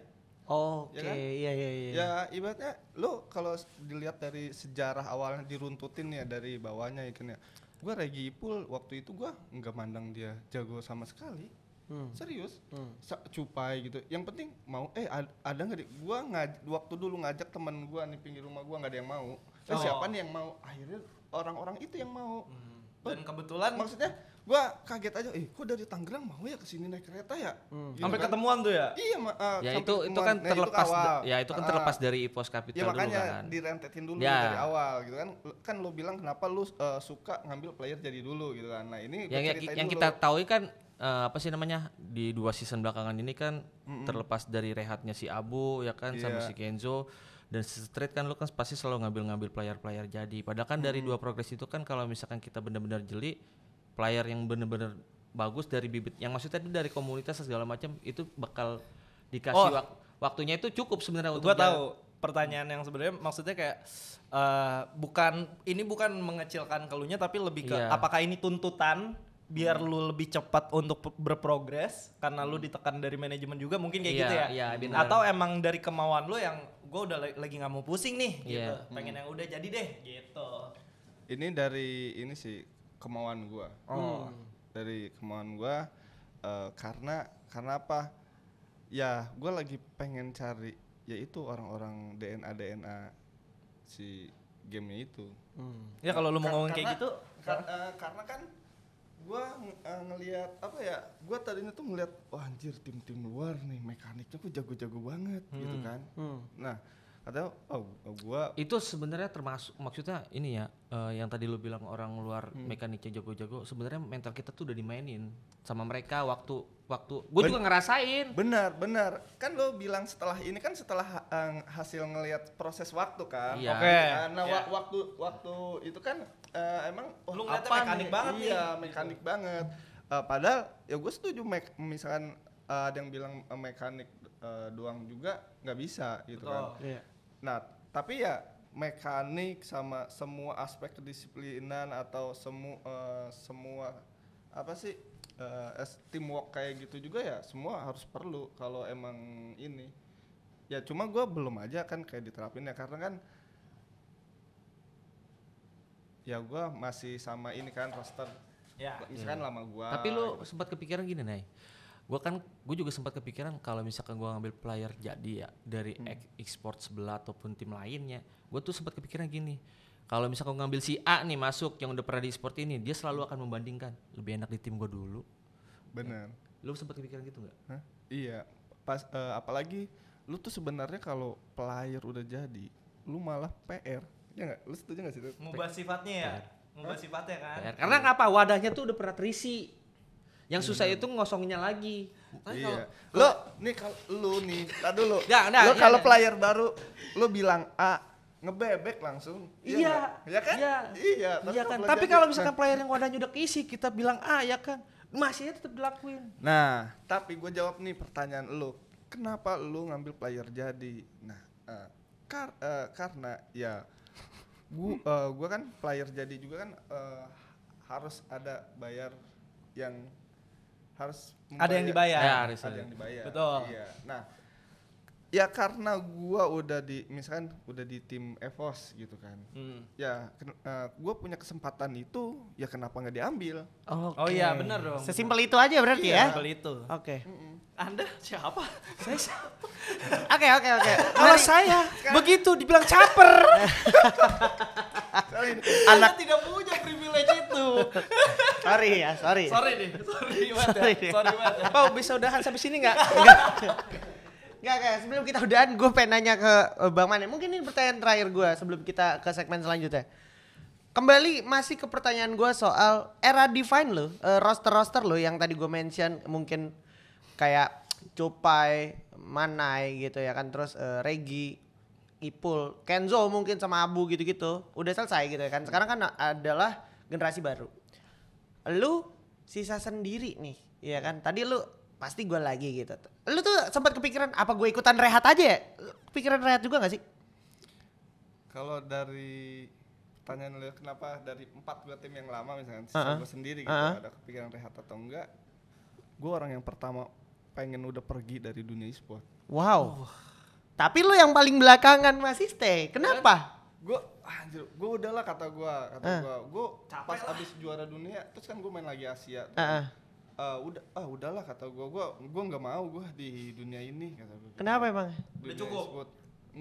Oh, Oke, okay. ya kan? Iya, iya iya iya. Ya ibaratnya lu kalau dilihat dari sejarah awalnya diruntutin ya dari bawahnya ya kan ya. Gua Regi Ipul waktu itu gua nggak mandang dia jago sama sekali. Hmm. Serius? Hmm. Cupai gitu. Yang penting mau eh ada, ada nggak gua ngaj waktu dulu ngajak teman gua nih pinggir rumah gua nggak ada yang mau. Eh, oh. siapa nih yang mau? Akhirnya orang-orang itu yang mau. Hmm. Dan kebetulan maksudnya gua kaget aja, eh kok dari Tangerang mau ya kesini naik kereta ya? Hmm. Gitu sampai kan. ketemuan tuh ya? Iya, ma- uh, ya itu ketemuan. itu kan nah, terlepas, itu awal. ya itu kan terlepas dari Ipos Capital ya, makanya dulu kan. direntetin dulu ya. dari awal gitu kan, kan lo bilang kenapa lo uh, eh, suka ngambil player jadi dulu gitu kan, nah ini yang, ya, yang dulu. kita tahu kan uh, apa sih namanya di dua season belakangan ini kan mm -mm. terlepas dari rehatnya si Abu ya kan yeah. sama iya. si Kenzo dan straight kan lu kan pasti selalu ngambil-ngambil player-player jadi. Padahal kan hmm. dari dua progres itu kan kalau misalkan kita benar-benar jeli, player yang bener-bener bagus dari bibit yang maksudnya itu dari komunitas segala macam itu bakal dikasih oh. wak waktunya itu cukup sebenarnya untuk gua tahu pertanyaan yang sebenarnya maksudnya kayak uh, bukan ini bukan mengecilkan kalunya tapi lebih ke yeah. apakah ini tuntutan biar hmm. lu lebih cepat untuk berprogres karena lu hmm. ditekan dari manajemen juga mungkin kayak yeah, gitu ya yeah, iya, atau emang dari kemauan lu yang gue udah lagi nggak mau pusing nih yeah. gitu pengen hmm. yang udah jadi deh gitu ini dari ini sih kemauan gue oh. Hmm. dari kemauan gue uh, karena karena apa ya gue lagi pengen cari yaitu orang-orang DNA DNA si gamenya itu hmm. ya kalau lu mau ngomong kayak gitu kar uh, karena kan gue uh, ngelihat apa ya gue tadinya tuh ngelihat wah anjir tim-tim luar nih mekaniknya kok jago-jago banget gitu hmm. gitu kan hmm. nah atau oh, oh gua itu sebenarnya termasuk maksudnya ini ya uh, yang tadi lu bilang orang luar hmm. mekaniknya jago-jago sebenarnya mental kita tuh udah dimainin sama mereka waktu waktu gue juga ngerasain benar benar kan lo bilang setelah ini kan setelah ha eh, hasil ngelihat proses waktu kan iya. oke okay. nah yeah. waktu waktu itu kan uh, emang oh, lu ngeliatnya mekanik nih? banget iya mekanik banget padahal ya gue setuju mek misalkan uh, ada yang bilang mekanik uh, doang juga nggak bisa gitu kan. Betul. kan. Iya. Yeah. Nah, tapi ya mekanik sama semua aspek kedisiplinan atau semua uh, eh, semua apa sih uh, teamwork kayak gitu juga ya semua harus perlu kalau emang ini ya cuma gue belum aja kan kayak diterapin ya karena kan ya gue masih sama ini kan roster ya misalkan yeah. Hmm. lama gue tapi lu gitu. sempat kepikiran gini nih gue kan gue juga sempat kepikiran kalau misalkan gue ngambil player jadi ya dari hmm. ekspor sebelah ataupun tim lainnya gue tuh sempat kepikiran gini kalau misalkan gue ngambil si A nih masuk yang udah pernah di sport ini dia selalu akan membandingkan lebih enak di tim gue dulu benar ya. lu sempat kepikiran gitu nggak iya pas uh, apalagi lu tuh sebenarnya kalau player udah jadi lu malah PR ya nggak lu setuju nggak sih ngubah sifatnya ya mau ngubah sifatnya kan PR. karena apa wadahnya tuh udah pernah terisi yang susah iya. itu ngosongnya lagi. Tapi nah, iya. lo nih kalau lu nih, tak dulu. Ya, nah, lo iya, kalau iya. player baru lo bilang A ngebebek langsung. Iya. Iya, iya kan? Iya. Iya, iya kan. Tapi kalau misalkan nah. player yang wadahnya udah keisi, kita bilang A ya kan. Masih tetap dilakuin. Nah, tapi gue jawab nih pertanyaan lo. Kenapa lo ngambil player jadi? Nah, uh, kar uh, karena ya gua uh, gua kan player jadi juga kan uh, harus ada bayar yang harus membayar, ada yang dibayar. Ya, harus ada yang dibayar. Betul. Iya. Nah, ya karena gua udah di misalkan udah di tim Evos gitu kan. Hmm. Ya uh, gua punya kesempatan itu ya kenapa nggak diambil? Okay. Oh iya benar dong. Sesimpel itu aja berarti iya. ya. Sesimpel itu. Oke. Okay. Anda siapa? saya siapa? Oke oke oke. Kalau saya kan. begitu dibilang caper. Anak tidak punya privilege itu. sorry ya, sorry. Sorry nih, sorry banget ya, sorry ya. Sorry banget. Ya. Pau, bisa udahan sampai sini nggak? Enggak, enggak. Sebelum kita udahan, gue pengen nanya ke eh, Bang Mane. Mungkin ini pertanyaan terakhir gue sebelum kita ke segmen selanjutnya. Kembali masih ke pertanyaan gue soal era define lo, eh, roster-roster lo yang tadi gue mention mungkin kayak Cupai, Manai gitu ya kan. Terus uh, Regi, Ipul, Kenzo mungkin sama Abu gitu-gitu. Udah selesai gitu ya kan. Sekarang kan adalah generasi baru lu sisa sendiri nih ya kan tadi lu pasti gue lagi gitu lu tuh sempat kepikiran apa gue ikutan rehat aja ya kepikiran rehat juga gak sih kalau dari pertanyaan lu kenapa dari empat gue tim yang lama sisa uh -huh. gue sendiri gitu uh -huh. ada kepikiran rehat atau enggak gue orang yang pertama pengen udah pergi dari dunia e-sport wow oh. tapi lu yang paling belakangan masih stay kenapa gue Ah, anjir gue udahlah kata gue kata uh. Eh. gue gue pas lah. abis juara dunia terus kan gue main lagi Asia uh -uh. udah ah udahlah kata gue gue gue nggak mau gue di dunia ini kata gue kenapa emang udah cukup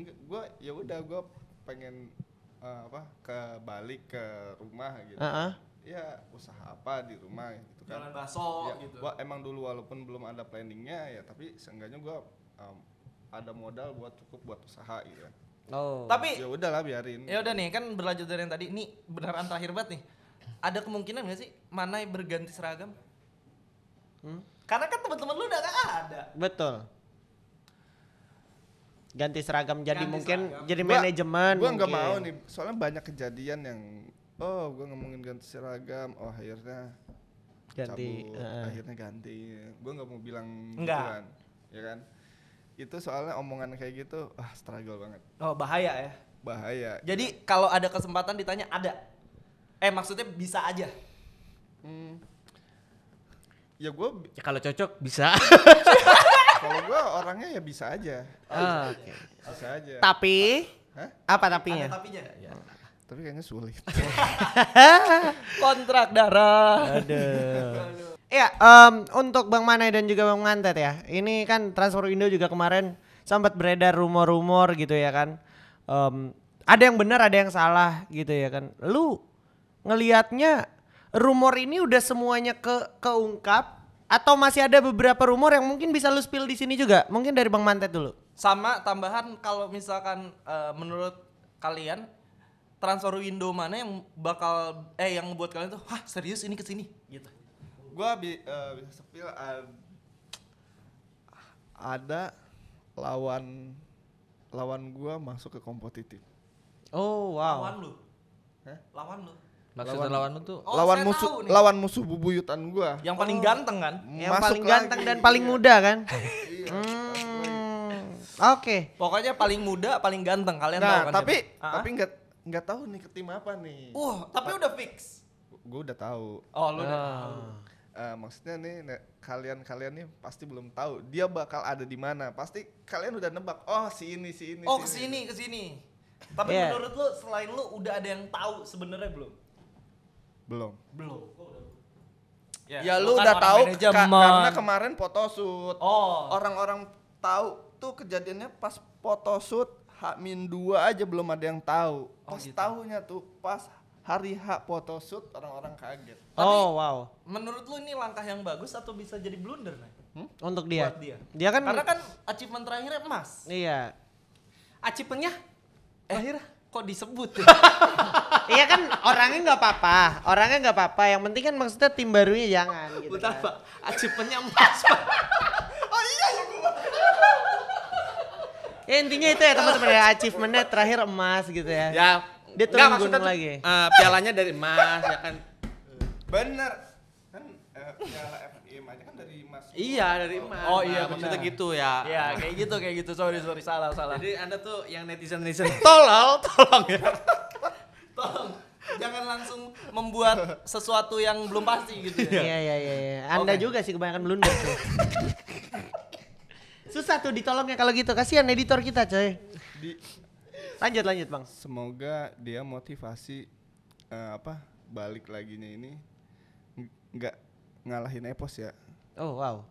gue ya udah gue pengen uh, apa ke balik ke rumah gitu uh -uh. ya usaha apa di rumah gitu kan jalan baso ya, gitu gue emang dulu walaupun belum ada planningnya ya tapi seenggaknya gue um, ada modal buat cukup buat usaha gitu Oh. Tapi ya udahlah biarin. Ya udah nih kan berlanjut dari yang tadi. Ini beneran terakhir banget nih. Ada kemungkinan gak sih mana yang berganti seragam? Hmm? Karena kan teman-teman lu udah gak ada. Betul. Ganti seragam jadi ganti mungkin seragam. jadi manajemen. Gue nggak mau nih. Soalnya banyak kejadian yang oh gue ngomongin ganti seragam. Oh akhirnya ganti. Cabut, uh. Akhirnya ganti. Gue nggak mau bilang. Enggak. Gitu kan, ya kan itu soalnya omongan kayak gitu ah struggle banget oh bahaya ya bahaya jadi kalau ada kesempatan ditanya ada eh maksudnya bisa aja hmm. ya gue ya kalau cocok bisa kalau gue orangnya ya bisa aja oh, oh, okay. bisa aja tapi Hah? apa tapinya ada tapinya ya. tapi kayaknya sulit kontrak darah Aduh. Iya, um, untuk Bang Manai dan juga Bang Mantet ya. Ini kan transfer Indo juga kemarin sempat beredar rumor-rumor gitu ya kan. Um, ada yang benar, ada yang salah gitu ya kan. Lu ngelihatnya rumor ini udah semuanya ke keungkap atau masih ada beberapa rumor yang mungkin bisa lu spill di sini juga? Mungkin dari Bang Mantet dulu. Sama tambahan kalau misalkan uh, menurut kalian transfer window mana yang bakal eh yang buat kalian tuh, "Hah, serius ini ke sini?" gitu gue uh, bisa sepil uh, eh, ada lawan lawan gue masuk ke kompetitif. Oh wow. Lawan lu? Hah? Lawan lu? Maksudnya lawan, lu tuh? Oh, lawan musuh lawan musuh bubuyutan gue. Yang paling oh. ganteng kan? Yang masuk paling ganteng lagi. dan paling muda kan? iya. Hmm. Oke. Okay. Pokoknya paling muda, paling ganteng kalian nah, tahu kan? tapi ya? tapi nggak nggak tahu nih ke tim apa nih. Uh, tapi udah fix. Gue udah tahu. Oh, lu udah ah. tahu uh, maksudnya nih kalian-kalian nih pasti belum tahu dia bakal ada di mana. Pasti kalian udah nebak. Oh, si ini, si ini. Oh, si ini, ke sini. Tapi yeah. menurut lo selain lo udah ada yang tahu sebenarnya belum? Belum. Belum. Ya, ya, ya lu kan udah tahu ka karena kemarin photoshoot. Oh. Orang-orang tahu tuh kejadiannya pas shoot H-2 aja belum ada yang tahu. Oh, pas oh, gitu. tahunya tuh pas hari H foto shoot orang-orang kaget. Oh, Tapi, oh wow. Menurut lu ini langkah yang bagus atau bisa jadi blunder nih? Hmm? Untuk dia. Buat dia. Dia kan karena kan achievement terakhirnya emas. Iya. Achievementnya eh, akhir kok disebut ya? iya kan orangnya nggak apa-apa, orangnya nggak apa-apa. Yang penting kan maksudnya tim barunya jangan. Gitu Betapa, kan. achievementnya emas oh iya ya gua. Iya. ya intinya itu ya teman-teman ya achievementnya terakhir emas gitu ya. Ya dia turun Nggak, gunung lagi. Uh, pialanya dari emas ya kan. Bener. Kan uh, piala FIM aja kan dari emas. Iya, dari emas. Oh, oh iya, nah, maksudnya gitu ya. Iya, kayak gitu, kayak gitu. Sorry, sorry, salah, salah. Jadi Anda tuh yang netizen-netizen tolong tolong ya. tolong jangan langsung membuat sesuatu yang belum pasti gitu ya. Iya iya iya. Ya. Anda okay. juga sih kebanyakan blunder tuh. Susah tuh ditolongnya kalau gitu. Kasihan editor kita, coy lanjut lanjut bang semoga dia motivasi uh, apa balik lagi ini nggak ngalahin Epos ya oh wow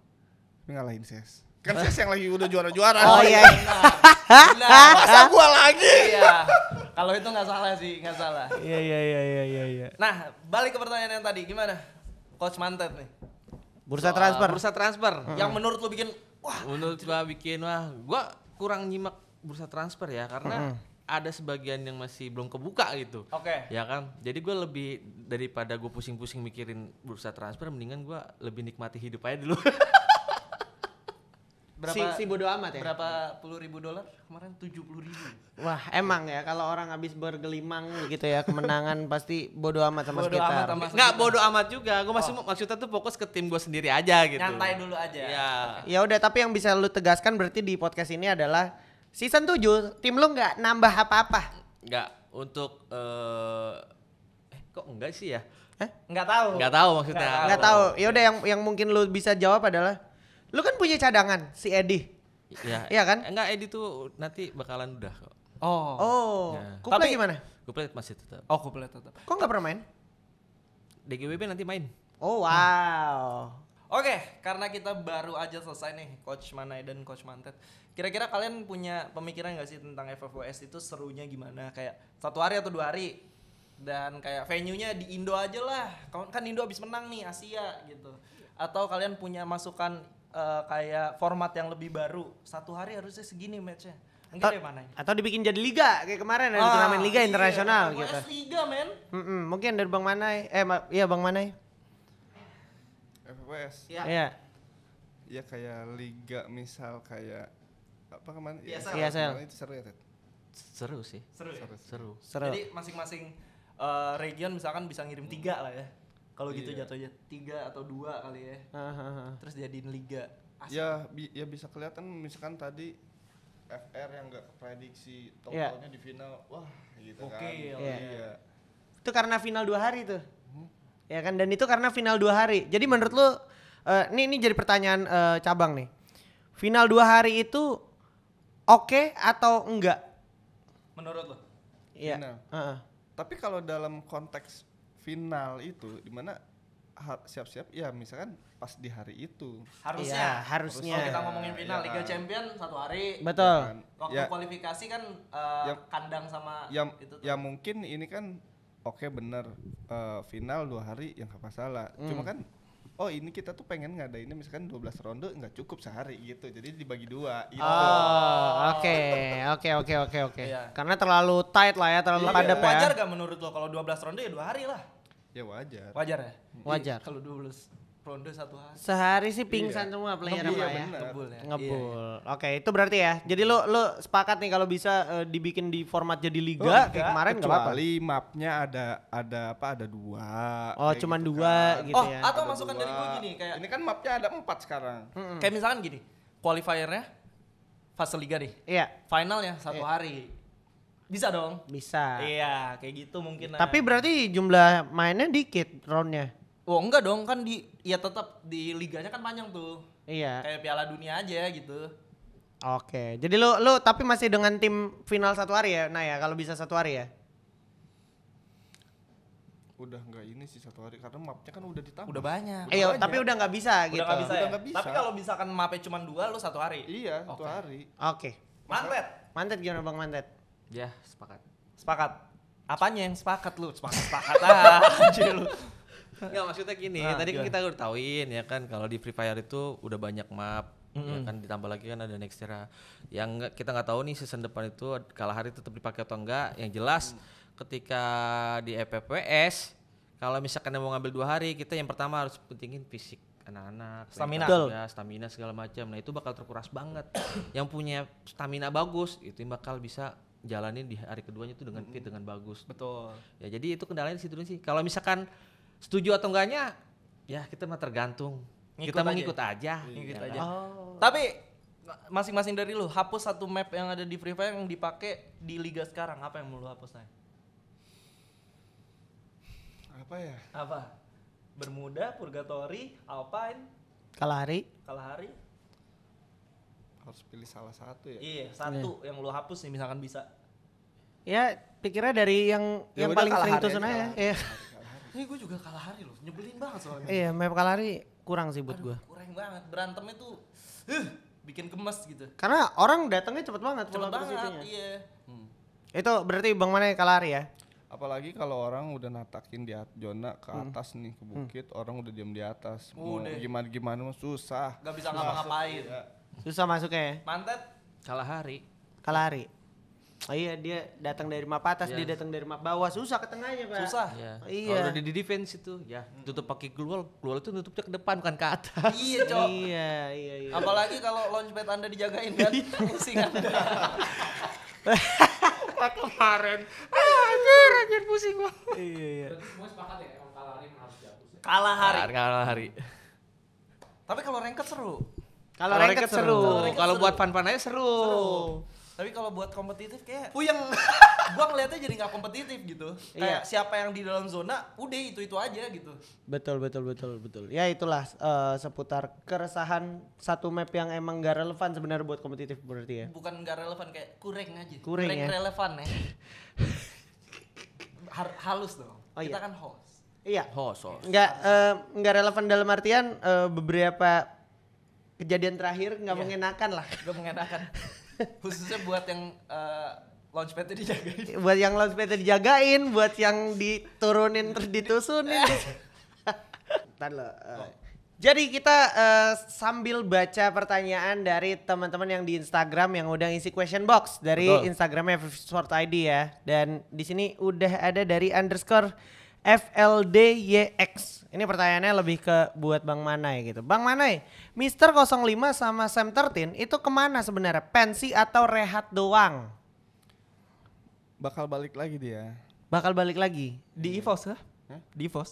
tapi ngalahin Ses kan Ses yang lagi udah juara-juara oh iya, iya. nah, masa gua lagi iya kalau itu nggak salah sih nggak salah iya iya iya iya iya, iya. nah balik ke pertanyaan yang tadi gimana coach mantep nih bursa Soal transfer bursa transfer hmm. yang menurut lu bikin wah menurut gua bikin wah gua kurang nyimak bursa transfer ya karena hmm ada sebagian yang masih belum kebuka gitu. Oke. Okay. Ya kan. Jadi gue lebih daripada gue pusing-pusing mikirin bursa transfer, mendingan gue lebih nikmati hidup aja dulu. berapa si, si bodo amat ya berapa puluh ribu dolar kemarin tujuh puluh ribu wah emang ya kalau orang habis bergelimang gitu ya kemenangan pasti bodo amat sama bodo sekitar amat sama nggak bodo amat juga gue masih oh. maksudnya tuh fokus ke tim gue sendiri aja gitu nyantai dulu aja ya ya udah tapi yang bisa lu tegaskan berarti di podcast ini adalah Season 7 tim lu nggak nambah apa-apa? Nggak untuk uh, eh kok enggak sih ya? Eh Nggak tahu. Nggak tahu maksudnya. Nggak tahu. Ya udah yang yang mungkin lu bisa jawab adalah lu kan punya cadangan si Edi. Iya. iya kan? Enggak Edi tuh nanti bakalan udah kok. Oh. Oh. Ya. Kuplet Tapi, gimana? Kuplet masih tetap. Oh, kuplet tetap. Kok nggak pernah main? DGWB nanti main. Oh, wow. Hmm. Oke, okay, karena kita baru aja selesai nih Coach Manai dan Coach Mantet. Kira-kira kalian punya pemikiran gak sih tentang FFWS itu serunya gimana? Kayak satu hari atau dua hari? Dan kayak venue-nya di Indo aja lah. Kan Indo habis menang nih Asia gitu. Atau kalian punya masukan uh, kayak format yang lebih baru? Satu hari harusnya segini matchnya. Atau, ya, mana? atau dibikin jadi liga kayak kemarin ada ah, turnamen liga iya, internasional iya, gitu. Liga, men. Mm -mm, mungkin dari Bang Manai, eh iya Bang Manai West. Iya. Yeah. Iya kayak liga misal kayak apa kemarin? ISL. Iya, iya, ISL. Iya, Itu ya, seru ya, Seru sih. Seru. Ya? Seru. Seru. seru. Jadi masing-masing uh, region misalkan bisa ngirim tiga lah ya. Kalau gitu jatuhnya tiga atau dua kali ya. Terus jadiin liga. Asik. Ya, bi ya bisa kelihatan misalkan tadi FR yang nggak prediksi totalnya yeah. di final, wah gitu okay, kan. Iya. Yeah. Itu karena final dua hari tuh ya kan dan itu karena final dua hari jadi menurut lu uh, ini ini jadi pertanyaan uh, cabang nih final dua hari itu oke okay atau enggak menurut lo iya Uh -uh. tapi kalau dalam konteks final itu dimana siap-siap ya misalkan pas di hari itu harusnya ya, harusnya kalau kita ngomongin iya. final ya, Liga Champion satu hari betul ya kan? waktu ya, kualifikasi kan uh, ya, kandang sama ya, itu tuh. ya mungkin ini kan oke okay, bener uh, final dua hari yang nggak salah hmm. cuma kan oh ini kita tuh pengen ngadainnya misalkan 12 ronde nggak cukup sehari gitu jadi dibagi dua gitu. Oh, oke oke oke oke oke iya. karena terlalu tight lah ya terlalu pada iya, padat ya. wajar gak menurut lo kalau 12 ronde ya dua hari lah ya wajar wajar ya wajar iya, kalau 12 ronde satu hari. Sehari sih pingsan iya. semua player ngebul, apa iya, ya? Ngebul ya. Ngebul. Iya. Oke, itu berarti ya. Jadi lo lo sepakat nih kalau bisa uh, dibikin di format jadi liga oh, kayak kemarin enggak apa-apa. Kecuali mapnya ada ada apa ada dua. Oh, cuman gitu dua kan. gitu oh, ya. Oh, atau ada masukan dua. dari gue gini kayak Ini kan mapnya ada empat sekarang. Mm -hmm. Kayak misalkan gini, qualifiernya fase liga nih. Iya. Finalnya satu iya. hari. Bisa dong? Bisa. Iya, kayak gitu mungkin. Tapi aja. berarti jumlah mainnya dikit roundnya. Oh enggak dong, kan di Iya tetap di liganya kan panjang tuh. Iya. Kayak Piala Dunia aja gitu. Oke, jadi lu lu tapi masih dengan tim final satu hari ya, nah ya kalau bisa satu hari ya. Udah nggak ini sih satu hari karena mapnya kan udah ditambah. Udah banyak. Iya tapi udah nggak bisa udah gitu. Gak bisa, udah ya? bisa. Tapi kalau misalkan mapnya cuma dua, lu satu hari. Iya, okay. satu hari. Oke. Okay. Mantet. Mantet gimana bang Mantet? Ya sepakat. Sepakat. Apanya yang sepakat lu? Sepakat sepakat aja lu. Enggak maksudnya gini, nah, tadi kan kita udah tauin ya kan kalau di Free Fire itu udah banyak map mm-hmm. ya kan ditambah lagi kan ada next era. Yang kita nggak tahu nih season depan itu kalau hari tetap dipakai atau enggak. Yang jelas mm. ketika di FPPS e kalau misalkan mau ngambil dua hari, kita yang pertama harus pentingin fisik anak-anak, stamina, ya, stamina segala macam. Nah itu bakal terkuras banget. yang punya stamina bagus itu yang bakal bisa jalanin di hari keduanya itu dengan fit dengan bagus. Betul. Ya jadi itu kendalanya di situ sih. Kalau misalkan setuju atau enggaknya ya kita mah tergantung ngikut kita aja. mengikut aja, ngikut aja. Iya, oh. tapi masing-masing dari lu hapus satu map yang ada di Free Fire yang dipakai di liga sekarang apa yang mau lu hapus nih? apa ya apa Bermuda Purgatory Alpine Kalahari Kalahari harus pilih salah satu ya iya satu yeah. yang lu hapus nih misalkan bisa ya pikirnya dari yang ya yang paling sering itu sebenarnya ya Ini gue juga kalah hari loh, nyebelin banget soalnya. Iya, map kalah hari kurang sih buat gue. Kurang banget, berantemnya tuh uh, bikin gemes gitu. Karena orang datangnya cepet banget. Cepet banget, iya. Hmm. Itu berarti Bang Mane kalah hari ya? apalagi kalau orang udah natakin di zona ke hmm. atas hmm. nih ke hmm. bukit hmm. orang udah diam di atas mau gimana gimana susah nggak bisa ngapa-ngapain susah masuknya mantet ya? kalah hari kalah hari Oh iya dia datang dari map atas, yeah. dia iya. datang dari map bawah, susah ke tengahnya pak. Susah. Yeah. iya. Kalau udah di defense itu, ya hmm. tutup pakai keluar keluar itu tutupnya ke depan bukan ke atas. Iya cok. iya iya. iya. Apalagi kalau launchpad anda dijagain kan, iya. pusing anda. kemarin, ah, anjir, anjir pusing gua. Iya iya. Semua sepakat ya, kalah hari harus jatuh. Ya? Kalah hari. Kalah hari. Tapi kalau ranked seru. Kalau ranked, seru. seru. Kalau buat fan-fan aja seru. seru tapi kalau buat kompetitif kayak puyeng gua ngeliatnya jadi nggak kompetitif gitu iya. kayak iya. siapa yang di dalam zona udah itu itu aja gitu betul betul betul betul ya itulah uh, seputar keresahan satu map yang emang gak relevan sebenarnya buat kompetitif berarti ya bukan gak relevan kayak kurang aja kurang, kurang ya? relevan ya halus dong oh, iya. kita iya. kan host iya host nggak uh, relevan dalam artian uh, beberapa kejadian terakhir nggak yeah. mengenakan lah nggak mengenakan khususnya buat yang uh, launchpadnya dijagain buat yang launchpadnya dijagain buat yang diturunin terus ditusunin Ntar lo. Uh, Jadi kita uh, sambil baca pertanyaan dari teman-teman yang di Instagram yang udah isi question box dari Betul. Instagramnya Sport ID ya. Dan di sini udah ada dari underscore FLDYX. Ini pertanyaannya lebih ke buat Bang Manai gitu. Bang Manai, Mister 05 sama Sam 13 itu kemana sebenarnya? Pensi atau rehat doang? Bakal balik lagi dia. Bakal balik lagi? Iya. Di EVOS ya? Di EVOS?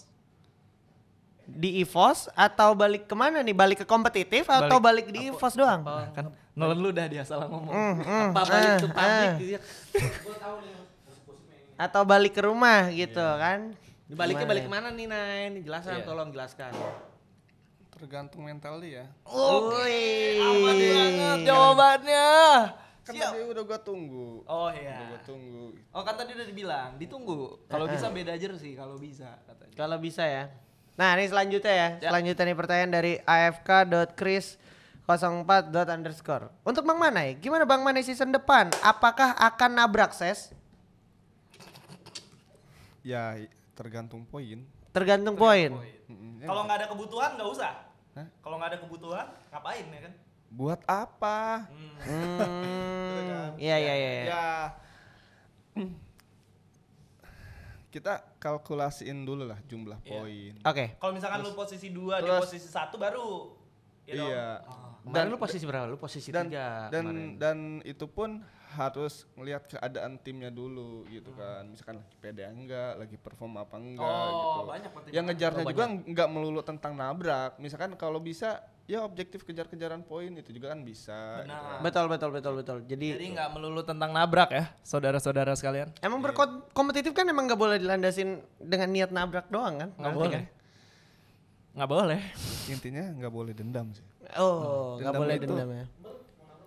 Di EVOS atau balik kemana nih? Balik ke kompetitif balik, atau balik di EVOS doang? Apa, nah, kan lu udah dia salah ngomong. Mm, mm, apa mm, balik uh, ke mm. uh. dia. Gitu ya? atau balik ke rumah gitu yeah. kan? Dibaliknya balik ya? ke mana nih Nain? Jelasan yeah. tolong jelaskan. Tergantung mental dia. Oke. Okay. banget jawabannya. Kan Siap. tadi udah gua tunggu. Oh iya. Udah gua tunggu. Oh kan tadi udah dibilang ditunggu. Kalau bisa beda sih, kalau bisa katanya. Kalau bisa ya. Nah, ini selanjutnya ya. ya. Selanjutnya nih pertanyaan dari afk.chris 04. underscore. Untuk Bang Manai, gimana Bang Manai season depan? Apakah akan nabrak ses? Ya, Tergantung poin. Tergantung, poin. Kalau nggak ada kebutuhan nggak usah. Kalau nggak ada kebutuhan ngapain ya kan? Buat apa? Hmm. Hmm. Iya iya iya. iya. Ya. kita kalkulasiin dulu lah jumlah yeah. poin. Oke. Okay. Kalau misalkan terus, lu posisi dua, di posisi satu baru. You know? Iya. Oh. Dan lu posisi berapa? Lu posisi dan, tiga. Dan dan itu pun harus melihat keadaan timnya dulu gitu hmm. kan misalkan lagi pede enggak lagi perform apa enggak oh, gitu banyak yang ngejarnya oh, juga banyak. enggak melulu tentang nabrak misalkan kalau bisa ya objektif kejar-kejaran poin itu juga kan bisa Gitu kan. betul betul betul betul jadi jadi nggak melulu tentang nabrak ya saudara-saudara sekalian emang yeah. berkompetitif kan emang nggak boleh dilandasin dengan niat nabrak doang kan nggak boleh nggak boleh intinya nggak boleh dendam sih oh nggak boleh dendam ya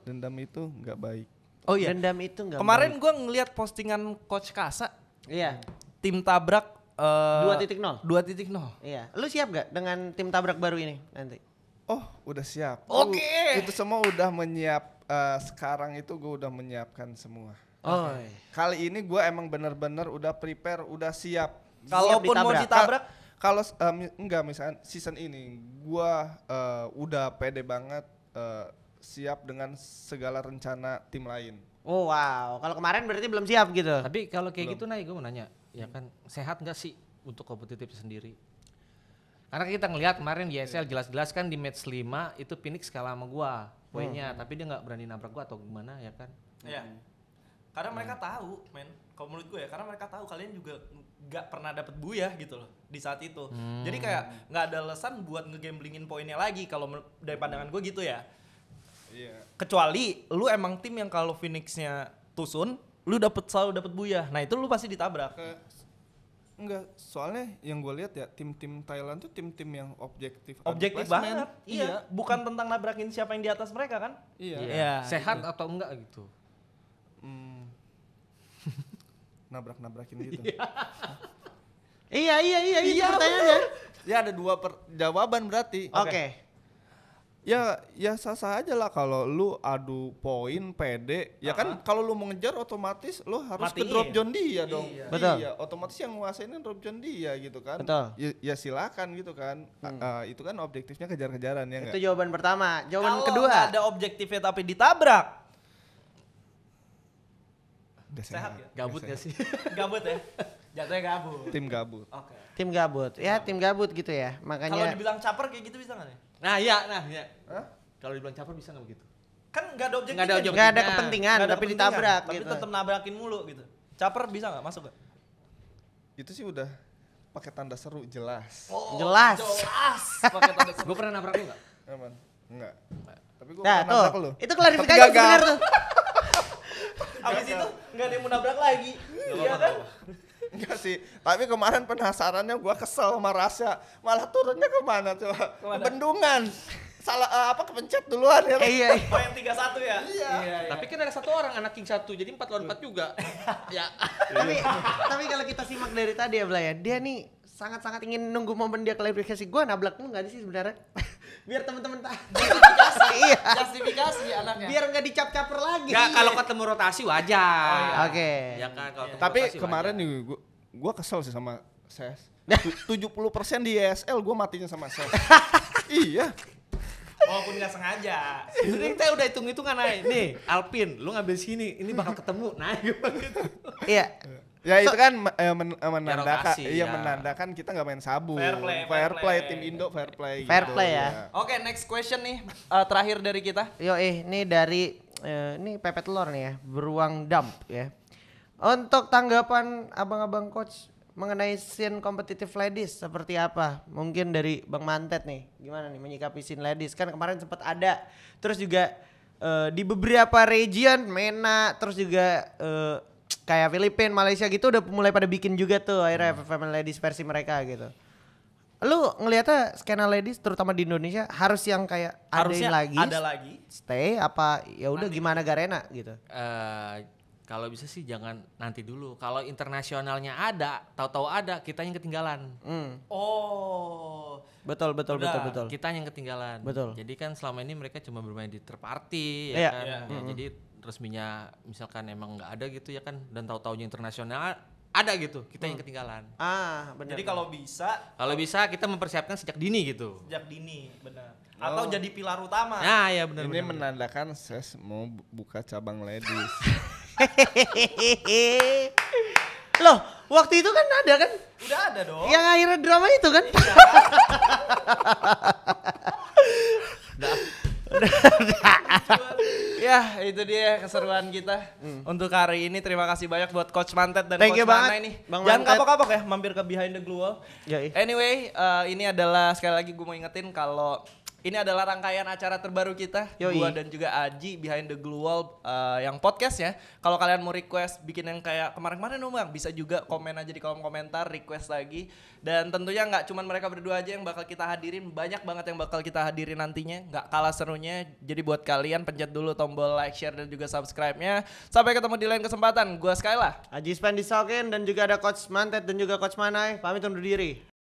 dendam itu nggak baik Oh iya. Dendam itu enggak. Kemarin gue ngeliat postingan coach Kasa. Iya. Tim tabrak eh, dua titik nol. Dua titik nol. Iya. Lu siap gak dengan tim tabrak baru ini nanti? Oh, udah siap. Oke. Okay. Itu semua udah menyiap. Uh, sekarang itu gue udah menyiapkan semua. Oh. Okay. Iya. Kali ini gue emang bener-bener udah prepare, udah siap. Kalaupun mau ditabrak. Eh, kalau um, enggak misalnya season ini gue uh, udah pede banget. Uh, siap dengan segala rencana tim lain. Oh wow, kalau kemarin berarti belum siap gitu. Tapi kalau kayak belum. gitu naik gue mau nanya, ya kan sehat nggak sih untuk kompetitif sendiri? Karena kita ngelihat kemarin YSL jelas-jelas kan di match 5 itu Phoenix kalah sama gue poinnya, hmm. tapi dia nggak berani nabrak gue atau gimana ya kan? Iya. Hmm. Karena hmm. mereka hmm. tahu, men. Kalau menurut gue ya, karena mereka tahu kalian juga nggak pernah dapat ya gitu loh di saat itu. Hmm. Jadi kayak nggak ada alasan buat ngegamblingin poinnya lagi kalau dari pandangan gue gitu ya. Iya. Kecuali lu emang tim yang kalau Phoenixnya Tusun, lu dapat selalu dapat buya. Nah itu lu pasti ditabrak. Ke, enggak, soalnya yang gue lihat ya tim-tim Thailand tuh tim-tim yang objektif. Objektif banget. Iya. iya. Bukan tentang nabrakin siapa yang di atas mereka kan? Iya. iya. iya. Sehat gitu. atau enggak gitu? Hmm. Nabrak-nabrakin gitu. iya iya iya iya iya Ya ada dua per jawaban berarti. Oke. Okay. Okay ya ya sah sah aja lah kalau lu adu poin pede ya uh -huh. kan kalau lu mengejar otomatis lu harus Matiin. ke drop John dia iya. dong iya. betul iya, otomatis yang nguasainnya drop John dia gitu kan betul ya, ya silakan gitu kan hmm. uh, itu kan objektifnya kejar-kejaran ya itu gak? jawaban pertama jawaban kalo kedua ada objektifnya tapi ditabrak Udah sehat, sehat ya? Gabut gak, gak sih? gabut ya? Jatuhnya gabut. Tim gabut. Oke. Okay. Tim gabut. Ya, tim gabut gitu ya. Makanya Kalau dibilang caper kayak gitu bisa gak nih? Nah iya, nah iya. Huh? Kalau dibilang caper bisa nggak begitu? Kan nggak ada objek, nggak ada, objek ada kepentingan, nggak ada tapi kepentingan, ditabrak. Tapi gitu. tetap nabrakin mulu gitu. Caper bisa nggak masuk gak? Itu sih udah pakai tanda seru jelas. Oh, jelas. Jelas. Gue pernah nabrak lu nggak? Aman. Enggak. Tapi gue nah, pernah tuh, nabrak lu. Itu klarifikasi benar tuh. Abis itu nggak ada yang mau nabrak lagi. Iya kan? Enggak sih. Tapi kemarin penasarannya gue kesel sama Rasya. Malah turunnya kemana coba? Kemana? Bendungan. Salah uh, apa kepencet duluan ya? Eh, iya. iya. Oh yang tiga satu ya? Iya. iya. iya. Tapi kan ada satu orang anak king satu, jadi empat lawan empat juga. ya. tapi tapi kalau kita simak dari tadi ya Blay ya, dia nih sangat-sangat ingin nunggu momen dia klarifikasi gue nablak lu nggak sih sebenarnya biar temen-temen tak justifikasi iya. justifikasi anaknya biar nggak dicap-caper lagi ya kalau ketemu rotasi wajar oh, iya. oke okay. ya kan kalau yeah. Iya. tapi kemarin nih gue gue kesel sih sama ses. Nah. tujuh puluh persen di ESL gue matinya sama ses. iya. Walaupun nggak sengaja. Jadi kita udah hitung-hitungan naik. Nih, Alpin, lu ngambil sini, ini bakal ketemu. Naik gitu. Iya. Ya itu kan eh, men eh, menandakan ya, iya ya. menandakan kita nggak main sabu. Fair play, fair, fair play. tim Indo fair play. Gitu, fair gitu, play ya. ya. Oke, okay, next question nih uh, terakhir dari kita. Yo, eh ini dari uh, ini pepet telur nih ya, beruang dump ya. Untuk tanggapan abang-abang coach mengenai scene kompetitif ladies seperti apa? Mungkin dari Bang Mantet nih, gimana nih menyikapi scene ladies? Kan kemarin sempat ada, terus juga uh, di beberapa region, MENA, terus juga uh, kayak Filipina, Malaysia gitu udah mulai pada bikin juga tuh akhirnya hmm. FFM ladies versi mereka gitu. Lu ngeliatnya skena ladies terutama di Indonesia harus yang kayak ada lagi, ada lagi, stay apa ya udah gimana Garena gitu? Uh, kalau bisa sih jangan nanti dulu. Kalau internasionalnya ada, tahu-tahu ada, kita yang ketinggalan. Mm. Oh. Betul, betul, Udah, betul, betul. Kita yang ketinggalan. Betul. Jadi kan selama ini mereka cuma bermain di terparty ya yeah. kan. Yeah. Ya, mm-hmm. Jadi resminya misalkan emang nggak ada gitu ya kan dan tahu-taunya tahu internasional ada gitu kita hmm. yang ketinggalan ah benar jadi kalau bisa kalau bisa kita mempersiapkan sejak dini gitu sejak dini benar atau jadi pilar utama nah ya benar ini bener, menandakan ses mau buka cabang ladies Loh, waktu itu kan ada kan? Udah ada dong. Yang akhirnya drama itu kan? Iya. ya itu dia keseruan kita hmm. untuk hari ini terima kasih banyak buat coach Mantet dan Thank coach Mana ini Bang jangan kapok-kapok ya mampir ke behind the glue wall yeah. anyway uh, ini adalah sekali lagi gue mau ingetin kalau ini adalah rangkaian acara terbaru kita, Yoi. gua dan juga Aji behind the glue wall uh, yang podcast ya. Kalau kalian mau request bikin yang kayak kemarin-kemarin dong bang, bisa juga komen aja di kolom komentar, request lagi. Dan tentunya nggak cuma mereka berdua aja yang bakal kita hadirin, banyak banget yang bakal kita hadirin nantinya. Nggak kalah serunya. Jadi buat kalian pencet dulu tombol like, share dan juga subscribe-nya. Sampai ketemu di lain kesempatan. Gua Skyla, Aji Spendisokin dan juga ada Coach Mantet dan juga Coach Manai. Pamit undur diri.